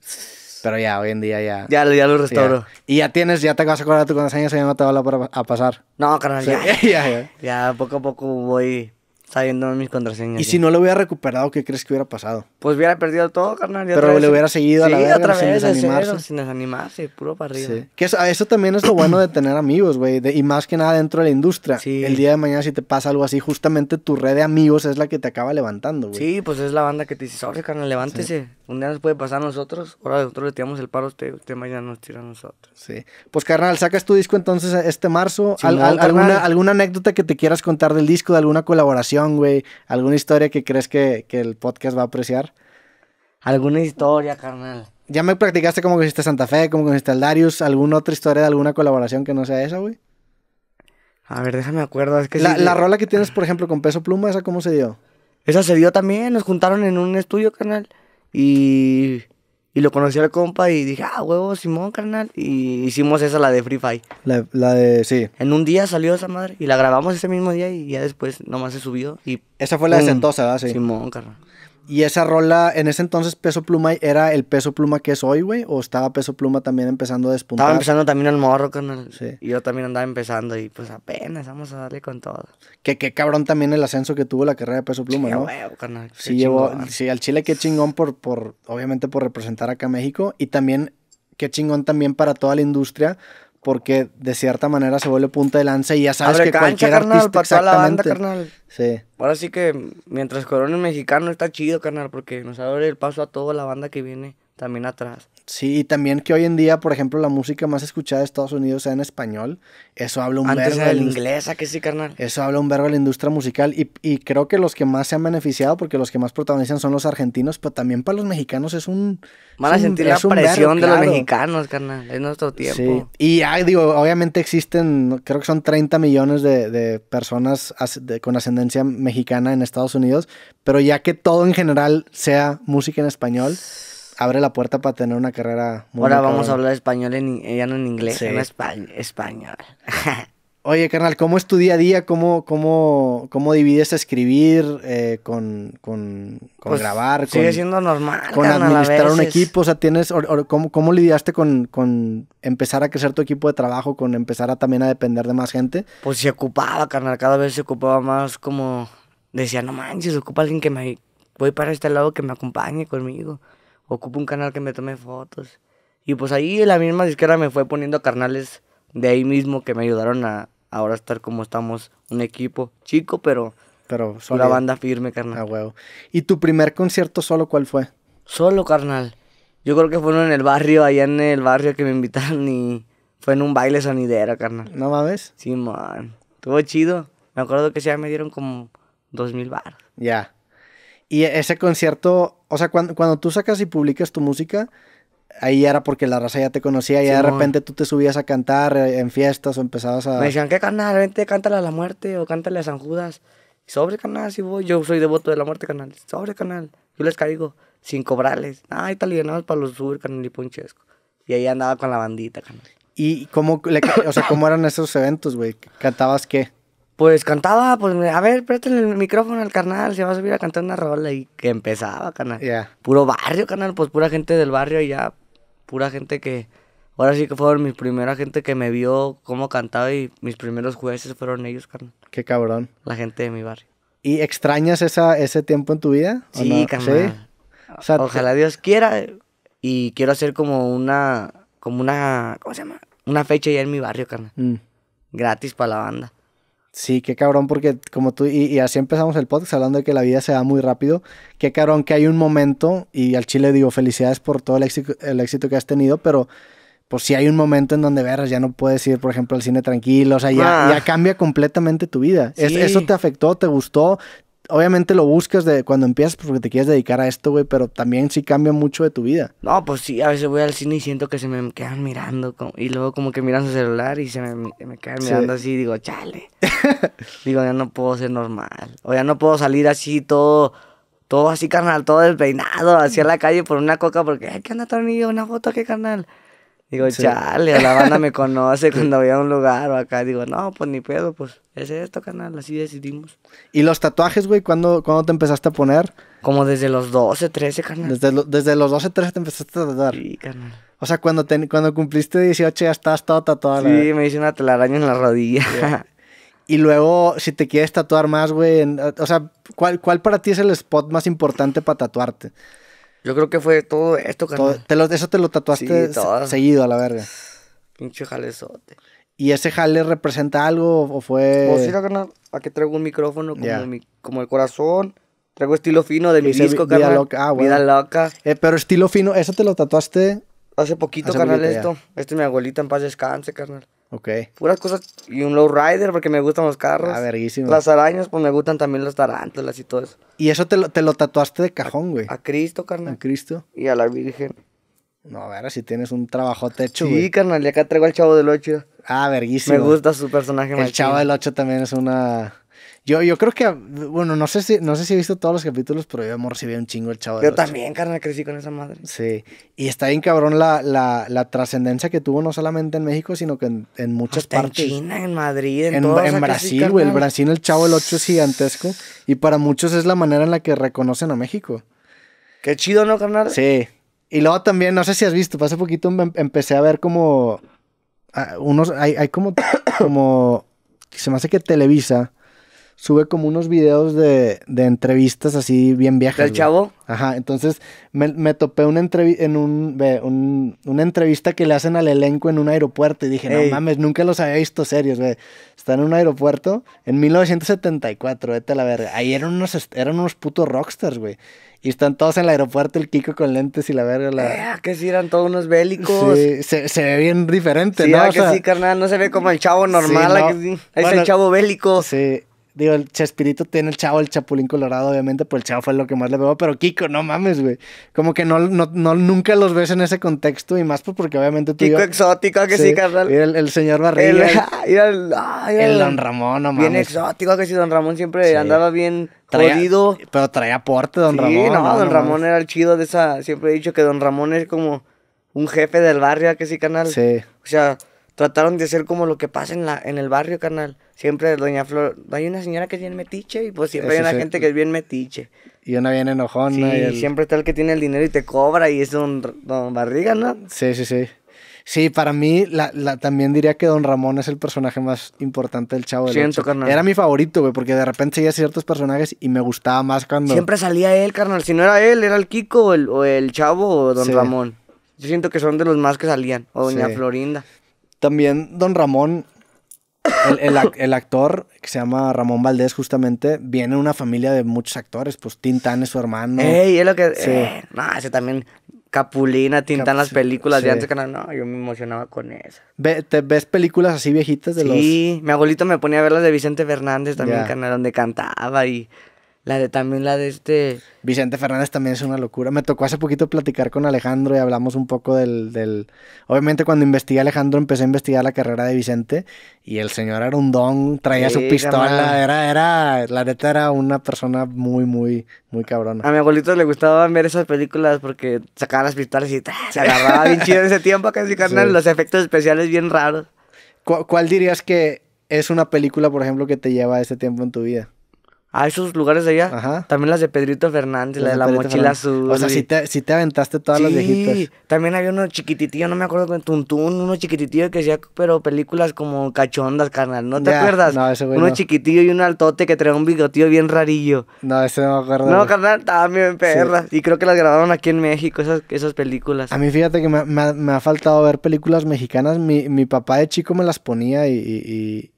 Pero ya, hoy en día ya. Ya, ya lo restauró. Y ya tienes, ya te vas a acordar de tu contraseña, se llama, te va a pasar. No, carnal, [LAUGHS] ya. Ya, poco a poco voy sabiendo mis contraseñas. ¿Y si no lo hubiera recuperado, qué crees que hubiera pasado? Pues hubiera perdido todo, carnal. Pero le hubiera seguido a la verga otra vez, sin desanimarse. sin puro para arriba. Que eso, también es lo bueno de tener amigos, güey. Y más que nada dentro de la industria. El día de mañana, si te pasa algo así, justamente tu red de amigos es la que te acaba levantando, güey. Sí, pues es la banda que te dice, sorry, carnal, levántese un día nos puede pasar a nosotros, ahora nosotros le tiramos el paro a usted, mañana nos tira a nosotros. Sí. Pues carnal, sacas tu disco entonces este marzo. alguna, anécdota que te quieras contar del disco, de alguna colaboración, güey? ¿Alguna historia que crees que, el podcast va a apreciar? Alguna historia, carnal. Ya me practicaste como que hiciste Santa Fe, cómo conociste al Darius, alguna otra historia de alguna colaboración que no sea esa, güey. A ver, déjame acuerdo. que la, la eh. rola que tienes, por ejemplo, con Peso Pluma, ¿esa cómo se dio? Esa se dio también, nos juntaron en un estudio, carnal. Y, lo conocí al compa y dije, ah, huevo, Simón, carnal. Y hicimos esa, la de Free Fire. La, de, sí. En un día salió esa madre y la grabamos ese mismo día y ya después nomás se subió. Y, esa fue la de Sentosa, ¿verdad? Sí. Simón, carnal. Y esa rola, en ese entonces, Peso Pluma era el Peso Pluma que es hoy, güey. O estaba Peso Pluma también empezando a despuntar. Estaba empezando también el morro, con sí. Y yo también andaba empezando y pues apenas vamos a darle con todo. Que qué cabrón también el ascenso que tuvo la carrera de Peso Pluma, sí, ¿no? Huevo, sí, llevó, sí, al Chile qué chingón por, por, obviamente por representar acá México. Y también, qué chingón también para toda la industria porque de cierta manera se vuelve punta de lanza y ya sabes que cancha, cualquier artista para La banda, carnal. Ahora sí que mientras corona mexicano está chido, carnal, porque nos abre el paso a toda la banda que viene también atrás. Sí, y también que hoy en día, por ejemplo, la música más escuchada de Estados Unidos sea en español. Eso habla un verbo. Antes era inglés, que sí, carnal? Eso habla un verbo de la industria musical. Y, creo que los que más se han beneficiado, porque los que más protagonizan son los argentinos, pero también para los mexicanos es un. Van a sentir la presión de los mexicanos, carnal. Es nuestro tiempo. Sí. Y ah, digo, obviamente existen, creo que son 30 millones de, personas con ascendencia mexicana en Estados Unidos, pero ya que todo en general sea música en español abre la puerta para tener una carrera muy Ahora vamos a hablar español, en, eh, ya no en inglés, en español. español. [LAUGHS] Oye, carnal, ¿cómo es tu día a día? ¿Cómo, cómo, cómo divides escribir eh, con, con, con pues, grabar? Sigue siendo normal. Con administrar un equipo. O sea, tienes. ¿cómo, ¿cómo, lidiaste con, con empezar a crecer tu equipo de trabajo? Con empezar a también a depender de más gente. Pues se ocupaba, carnal. Cada vez se ocupaba más como. Decía, no manches, ocupa alguien que me. Voy para este lado que me acompañe conmigo ocupo un canal que me tome fotos. Y pues ahí la misma disquera me fue poniendo carnales de ahí mismo que me ayudaron a ahora estar como estamos, un equipo chico, pero, pero una banda firme, carnal. Ah, huevo. ¿Y tu primer concierto solo cuál fue? Solo, carnal. Yo creo que fueron en el barrio, allá en el barrio que me invitaron y fue en un baile sonidero, carnal. ¿No mames? Sí, man. Estuvo chido. Me acuerdo que ya me dieron como dos mil bar. Ya. Y ese concierto, o sea, cuando, tú sacas y publicas tu música, ahí era porque la raza ya te conocía y de repente tú te subías a cantar eh, en fiestas o empezabas a... Me decían, ¿qué canal? Vente, cántale a la muerte o cántale a San Judas. Sobre canal, si voy, yo soy devoto de la muerte, canal. Sobre canal, yo les caigo sin cobrarles. Ay, italianos para los subir, canal y punchesco. Y ahí andaba con la bandita, canal. ¿Y cómo, le, o sea, cómo eran esos eventos, güey? ¿Cantabas qué? pues cantaba, pues a ver, préstame el micrófono al canal, se va a subir a cantar una rola y que empezaba, canal. Puro barrio, canal, pues pura gente del barrio y ya, pura gente que, ahora sí que fueron mis primera gente que me vio cómo cantaba y mis primeros jueces fueron ellos, carnal. Qué cabrón. La gente de mi barrio. ¿Y extrañas esa, ese tiempo en tu vida? sí, ¿Sí? Ojalá Dios quiera eh, y quiero hacer como una, como una, ¿cómo se llama? Una fecha ya en mi barrio, canal. Mm. Gratis para la banda. Sí, qué cabrón, porque como tú, y, así empezamos el podcast hablando de que la vida se da muy rápido. Qué cabrón que hay un momento, y al chile digo felicidades por todo el éxito, el éxito que has tenido, pero pues sí hay un momento en donde verás, ya no puedes ir, por ejemplo, al cine tranquilo, o sea, ya, ah. cambia completamente tu vida. ¿Eso te afectó? ¿Te gustó? obviamente lo buscas de cuando empiezas pues, porque te quieres dedicar a esto, güey, pero también sí cambia mucho de tu vida. No, pues sí, a veces voy al cine y siento que se me quedan mirando como, y luego como que miran su celular y se me, quedan mirando así y digo, chale. [LAUGHS] digo, ya no puedo ser normal. O ya no puedo salir así todo todo así, carnal, todo despeinado, hacia la calle por una coca, porque, ay, ¿qué anda tornillo? Una foto, ¿qué, carnal? Digo, chale, chale, la banda me [LAUGHS] conoce cuando voy a un lugar o acá. Digo, no, pues ni pedo, pues es esto, canal, así decidimos. ¿Y los tatuajes, güey? ¿Cuándo, te empezaste a poner? Como desde los 12, 13, canal. Desde, los 12, 13 te empezaste a tatuar. Sí, canal. O sea, cuando, cuando cumpliste 18 ya estás todo tatuado. Sí, me hice una telaraña en la rodilla. [LAUGHS] Y luego, si te quieres tatuar más, güey, o sea, ¿cuál, ¿cuál para ti es el spot más importante para tatuarte? Yo creo que fue todo esto, que te lo, Eso te lo tatuaste seguido a la verga. Pinche jalezote. ¿Y ese jale representa algo o fue...? Pues sí, carnal, aquí traigo un micrófono como, mi, como el corazón, traigo estilo fino de mi disco, Vida loca. Ah, vida loca. Eh, pero estilo fino, ¿eso te lo tatuaste Hace poquito, carnal, esto. Ya. Esto es este, mi abuelita en paz descanse, carnal. Ok. Puras cosas. Y un lowrider porque me gustan los carros. Ah, verguísimo. Las arañas, pues me gustan también las tarántulas y todo eso. Y eso te lo, te lo tatuaste de cajón, güey. A, Cristo, carnal. A Cristo. Y a la Virgen. No, a ver, si tienes un trabajo hecho, sí, carnal, y acá traigo al Chavo del Ocho. Ah, verguísimo. Me gusta su personaje. El Chavo del Ocho también es una... Yo, yo creo que, bueno, no sé si, no sé si he visto todos los capítulos, pero yo amor si un chingo el chavo de Yo también, carnal, crecí con esa madre. Sí. Y está bien cabrón la, la, trascendencia que tuvo no solamente en México, sino que en, en muchas partes. En China, en Madrid, en, en, en Brasil, güey. El Brasil, el chavo del 8 es gigantesco. Y para muchos es la manera en la que reconocen a México. Qué chido, ¿no, carnal? Sí. Y luego también, no sé si has visto, hace poquito em, em, empecé a ver como. Ah, unos, hay, hay [COUGHS] como. Se me hace que Televisa sube como unos videos de, entrevistas así bien viejas. ¿Del chavo? Ajá, entonces me, topé una, en un, un, una entrevista que le hacen al elenco en un aeropuerto y dije, no mames, nunca los había visto serios, güey. Están en un aeropuerto en 1974, vete a la verga. Ahí eran unos, eran unos putos rockstars, güey. Y están todos en el aeropuerto, el Kiko con lentes y la verga. La... Eh, ah, que sí, eran todos unos bélicos. se, ve bien diferente, ¿no? Ah, que sí, carnal, no se ve como el chavo normal. es el chavo bélico. Sí, Digo, el Chespirito tiene el chavo, el Chapulín Colorado, obviamente, pues el chavo fue lo que más le veo, pero Kiko, no mames, güey. Como que no, no, nunca los ves en ese contexto y más pues porque obviamente tú. Kiko exótico, que sí, sí carnal. El, el, señor Barrillo, [LAUGHS] El, el, Don Ramón, no mames. Bien exótico, que sí, Don Ramón siempre andaba bien traído. Pero traía aporte, Don Ramón. Sí, no, Don Ramón era el chido de esa. Siempre he dicho que Don Ramón es como un jefe del barrio, que sí, canal. Sí. O sea trataron de hacer como lo que pasa en, la, en el barrio, carnal. Siempre doña Flor, hay una señora que es bien metiche y pues siempre hay una gente que es bien metiche. Y una bien enojona. y siempre está el que tiene el dinero y te cobra y es don, don Barriga, ¿no? Sí, sí, sí. Sí, para mí la, también diría que Don Ramón es el personaje más importante del Chavo del Siento, carnal. Era mi favorito, güey, porque de repente seguía ciertos personajes y me gustaba más cuando... Siempre salía él, carnal. Si no era él, era el Kiko o el, Chavo o Don Ramón. Yo siento que son de los más que salían, o Doña Florinda. También Don Ramón, el, actor que se llama Ramón Valdés justamente, viene de una familia de muchos actores, pues Tintán es su hermano. Ey, es lo que... Sí. Eh, no, ese también... Capulina, Tintán, las películas de antes que no, yo me emocionaba con eso. ¿Te ves películas así viejitas de los...? Sí, mi abuelito me ponía a ver las de Vicente Fernández también, canal, donde cantaba y la de también la de este. Vicente Fernández también es una locura. Me tocó hace poquito platicar con Alejandro y hablamos un poco del. Obviamente, cuando investigué a Alejandro, empecé a investigar la carrera de Vicente y el señor era un don, traía su pistola. Era, era, la neta era una persona muy, muy, muy cabrona. A mi abuelito le gustaba ver esas películas porque sacaba las pistolas y ¡ah! se agarraba bien chido en ese tiempo, [LAUGHS] casi carnal. Los efectos especiales bien raros. ¿Cuál dirías que es una película, por ejemplo, que te lleva ese tiempo en tu vida? Ah, esos lugares de allá. También las de Pedrito Fernández, la de, la mochila azul. O sea, sí te, te aventaste todas las viejitas. También había uno chiquititillo, no me acuerdo, Tuntún, uno chiquititillo que hacía, pero películas como cachondas, carnal. ¿No te acuerdas? No, ese güey Uno chiquitillo y un altote que traía un bigotillo bien rarillo. No, ese no me acuerdo. No, carnal, también perra. Y creo que las grabaron aquí en México, esas, esas películas. A mí fíjate que me, ha faltado ver películas mexicanas. Mi, papá de chico me las ponía y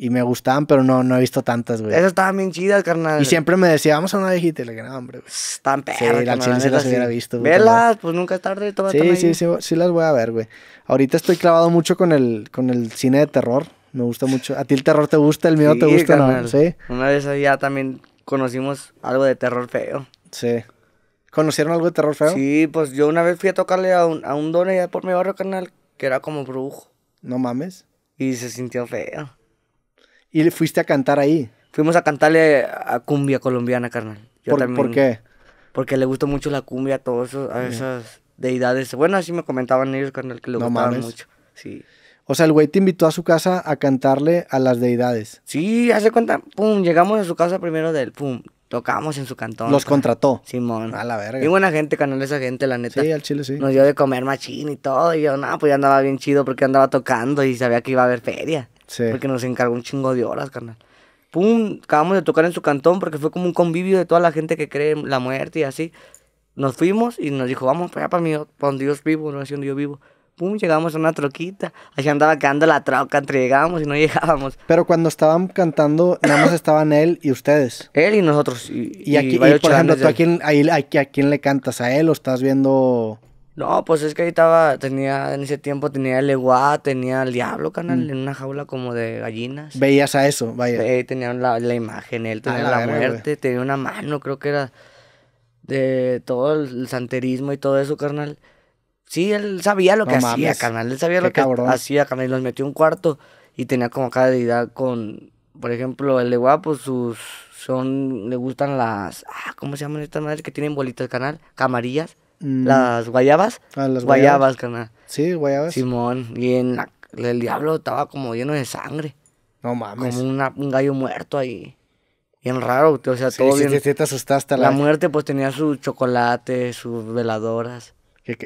y me gustaban, pero no, no he visto tantas, güey. Esas estaban bien chidas, carnal. Y siempre me decía, vamos a una viejita. Y le dije, no, hombre, güey. Están perras, Sí, la se las hubiera visto. Güey, Velas, pues nunca es tarde. Toma, sí, sí, sí, sí las voy a ver, güey. Ahorita estoy clavado mucho con el, con el cine de terror. Me gusta mucho. ¿A ti el terror te gusta? ¿El miedo te gusta? Carnal. No, sí. Una vez allá también conocimos algo de terror feo. Sí. ¿Conocieron algo de terror feo? Sí, pues yo una vez fui a tocarle a un, a un don por mi barrio, carnal, que era como brujo. No mames. Y se sintió feo. ¿Y le fuiste a cantar ahí? Fuimos a cantarle a cumbia colombiana, carnal. ¿Por, qué? Porque le gustó mucho la cumbia a todos a esas deidades. Bueno, así me comentaban ellos, carnal, que le mucho. Sí. O sea, el güey te invitó a su casa a cantarle a las deidades. Sí, hace cuenta, pum, llegamos a su casa primero del pum, tocamos en su cantón. Los contrató. Simón. A la verga. Y buena gente, carnal, esa gente, la neta. Sí, al chile sí. Nos dio de comer machín y todo. Y yo, no, pues ya andaba bien chido porque andaba tocando y sabía que iba a haber feria. Porque nos encargó un chingo de horas, carnal. Pum, acabamos de tocar en su cantón porque fue como un convivio de toda la gente que cree en la muerte y así. Nos fuimos y nos dijo, vamos para para, mí, donde vivo, no es donde yo vivo. Pum, llegamos a una troquita. Allá andaba quedando la troca entre llegábamos y no [LAUGHS] llegábamos. Pero cuando estaban cantando, nada más estaban él y ustedes. Él y nosotros. Y, aquí, por ejemplo, ¿tú a a quién le cantas? ¿A él o estás viendo...? No, pues es que ahí estaba, tenía, en ese tiempo tenía el Eguá, tenía el Diablo, canal, mm. en una jaula como de gallinas. Veías a eso, vaya. tenía la, imagen, él tenía la, muerte, tenía una mano, creo que era de todo el santerismo y todo eso, carnal. Sí, él sabía lo que hacía, carnal, él sabía lo que cabrón. hacía, carnal, los metió un cuarto y tenía como cada con, por ejemplo, el Eguá, pues sus, son, le gustan las, ah, ¿cómo se llaman estas madres que tienen bolitas, canal? Camarillas. Mm. Las guayabas. Ah, las guayabas. Guayabas, Sí, guayabas. Simón. Y en el diablo estaba como lleno de sangre. No mames. Como un gallo muerto ahí. Bien raro, o sea, todo sí, bien. Sí, te asustaste. La, muerte, pues tenía su chocolate, sus veladoras.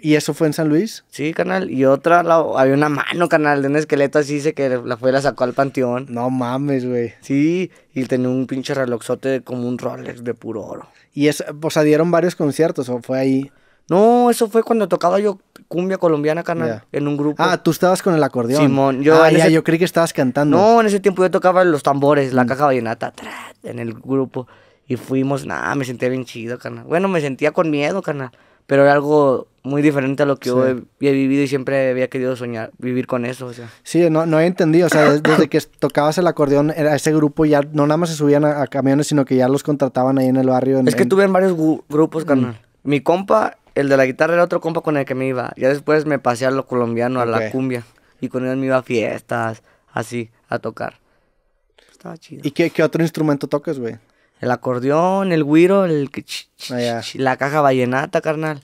¿Y eso fue en San Luis? Sí, canal. Y otra, había una mano, canal, de un esqueleto así, se que la fue y la sacó al panteón. No mames, güey. Sí, y tenía un pinche relojote como un Rolex de puro oro. ¿Y eso, o sea, dieron varios conciertos o fue ahí? No, eso fue cuando tocaba yo cumbia colombiana, carnal, en un grupo. Ah, tú estabas con el acordeón. Simón, yo. Ah, yo creí que estabas cantando. No, en ese tiempo yo tocaba los tambores, la mm. caja vallenata, en el grupo. Y fuimos, nada, me sentía bien chido, carnal. Bueno, me sentía con miedo, carnal. Pero era algo muy diferente a lo que yo he, vivido y siempre había querido soñar, vivir con eso. O sea. Sí, no, no he entendido. O sea, desde que tocabas el acordeón, era ese grupo ya no nada más se subían a, camiones, sino que ya los contrataban ahí en el barrio. es que tuve en varios grupos, mm. carnal. Mi compa el de la guitarra era otro compa con el que me iba. Ya después me pasé a lo colombiano, a la cumbia. Y con él me iba a fiestas, así, a tocar. Estaba chido. ¿Y qué, otro instrumento tocas, güey? El acordeón, el güiro, el... Ah, la caja vallenata, carnal.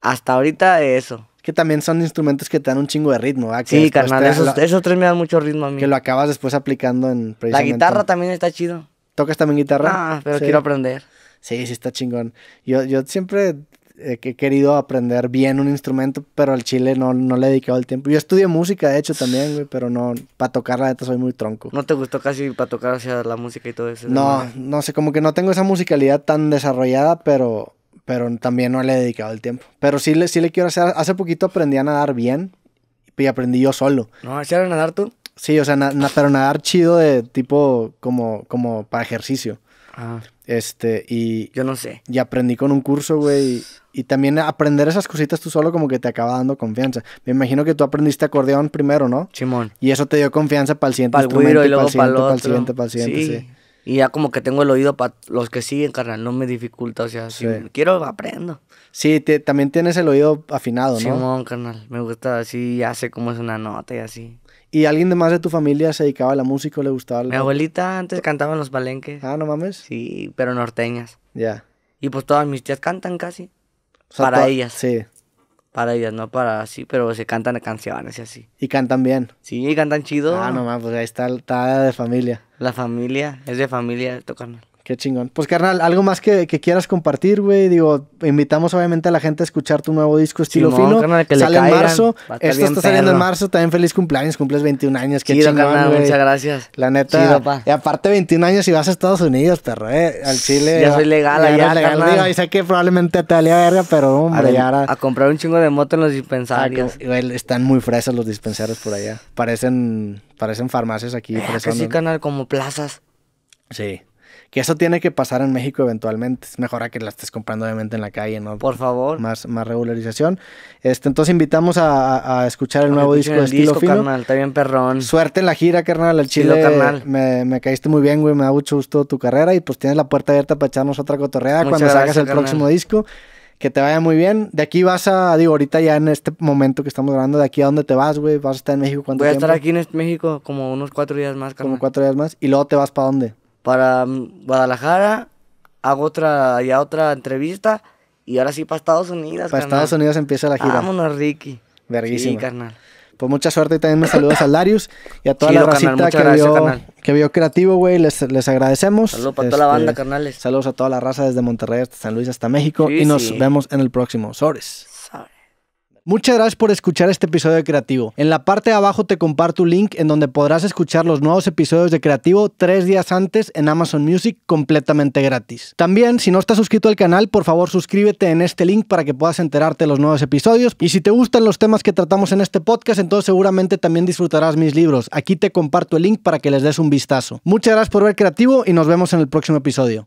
Hasta ahorita eso. Que también son instrumentos que te dan un chingo de ritmo, ¿verdad? sí, carnal, esos, tres me dan mucho ritmo a mí. Que lo acabas después aplicando en... La guitarra también está chido. ¿Tocas también guitarra? Ah, pero quiero aprender. Sí, sí, está chingón. Yo, yo siempre eh, he querido aprender bien un instrumento, pero al chile no, le he dedicado el tiempo. Yo estudié música, de hecho, también, güey, pero no, para tocar la neta soy muy tronco. ¿No te gustó casi para tocar hacia la música y todo eso? No, no, sé, como que no tengo esa musicalidad tan desarrollada, pero, pero también no le he dedicado el tiempo. Pero sí le, sí le quiero hacer, hace poquito aprendí a nadar bien y aprendí yo solo. ¿No? ¿Hacías nadar tú? Sí, o sea, pero nadar chido de tipo como, como para ejercicio. Ah. Este, y. Yo no sé. Y aprendí con un curso, güey. Y, también aprender esas cositas tú solo, como que te acaba dando confianza. Me imagino que tú aprendiste acordeón primero, ¿no? Simón. Y eso te dio confianza para el siguiente para instrumento. y, para el siguiente, para el siguiente, para el siguiente, sí. Y ya como que tengo el oído para los que siguen, carnal, no me dificulta, o sea, si quiero aprendo. Sí, te, también tienes el oído afinado, ¿no? no, carnal, me gusta así, ya sé cómo es una nota y así. ¿Y alguien de más de tu familia se dedicaba a la música o le gustaba? La... Mi abuelita antes cantaba en los palenques. Ah, no mames. Sí, pero norteñas. Ya. Y pues todas mis tías cantan casi. para ellas. Sí. Para ellas, no para así, pero se cantan canciones y así. Y cantan bien. Sí, y cantan chido. Ah, no mames, pues ahí está, está de familia. La familia, es de familia tu canal. Qué chingón. Pues carnal, algo más que, quieras compartir, güey. Digo, invitamos obviamente a la gente a escuchar tu nuevo disco Estilo Fino. Sale en marzo. Esto está saliendo en marzo. También feliz cumpleaños, cumples 21 años. Qué chingón, Muchas gracias. La neta. Y aparte 21 años y vas a Estados Unidos, perro, eh. Al Chile. Ya soy legal allá, ya legal. Digo, y sé que probablemente te valía verga, pero hombre, a, ya a comprar un chingo de moto en los ah, dispensarios. están muy fresos los dispensarios por allá. Parecen parecen farmacias aquí. Eh, que canal, como plazas. Sí. Que eso tiene que pasar en México eventualmente. Es mejor a que la estés comprando obviamente en la calle, ¿no? Por favor. Más, más regularización. Este, entonces invitamos a, escuchar el nuevo disco de Estilo carnal, está bien perrón. Suerte en la gira, carnal, al Chile. carnal. Me, caíste muy bien, güey, me da mucho gusto tu carrera y pues tienes la puerta abierta para echarnos otra cotorreada cuando saques el próximo disco que te vaya muy bien. De aquí vas a, digo, ahorita ya en este momento que estamos grabando, de aquí a dónde te vas, güey, vas a estar en México cuánto Voy a estar aquí en este México como unos cuatro días más, carnal. Como cuatro días más. ¿Y luego te vas para dónde? para mm, Guadalajara, hago otra, ya otra entrevista y ahora sí para Estados Unidos. Para Estados Unidos empieza la gira. Vámonos, Ricky. Verguísimo. Sí, carnal. Pues mucha suerte y también me saludos a Larius y a toda la racita que, vio, Creativo, güey. Les, agradecemos. Saludos para toda la banda, este, carnales. Saludos a toda la raza desde Monterrey hasta San Luis, hasta México. y nos vemos en el próximo. Sores. Muchas gracias por escuchar este episodio de Creativo. En la parte de abajo te comparto un link en donde podrás escuchar los nuevos episodios de Creativo tres días antes en Amazon Music completamente gratis. También, si no estás suscrito al canal, por favor suscríbete en este link para que puedas enterarte de los nuevos episodios. Y si te gustan los temas que tratamos en este podcast, entonces seguramente también disfrutarás mis libros. Aquí te comparto el link para que les des un vistazo. Muchas gracias por ver Creativo y nos vemos en el próximo episodio.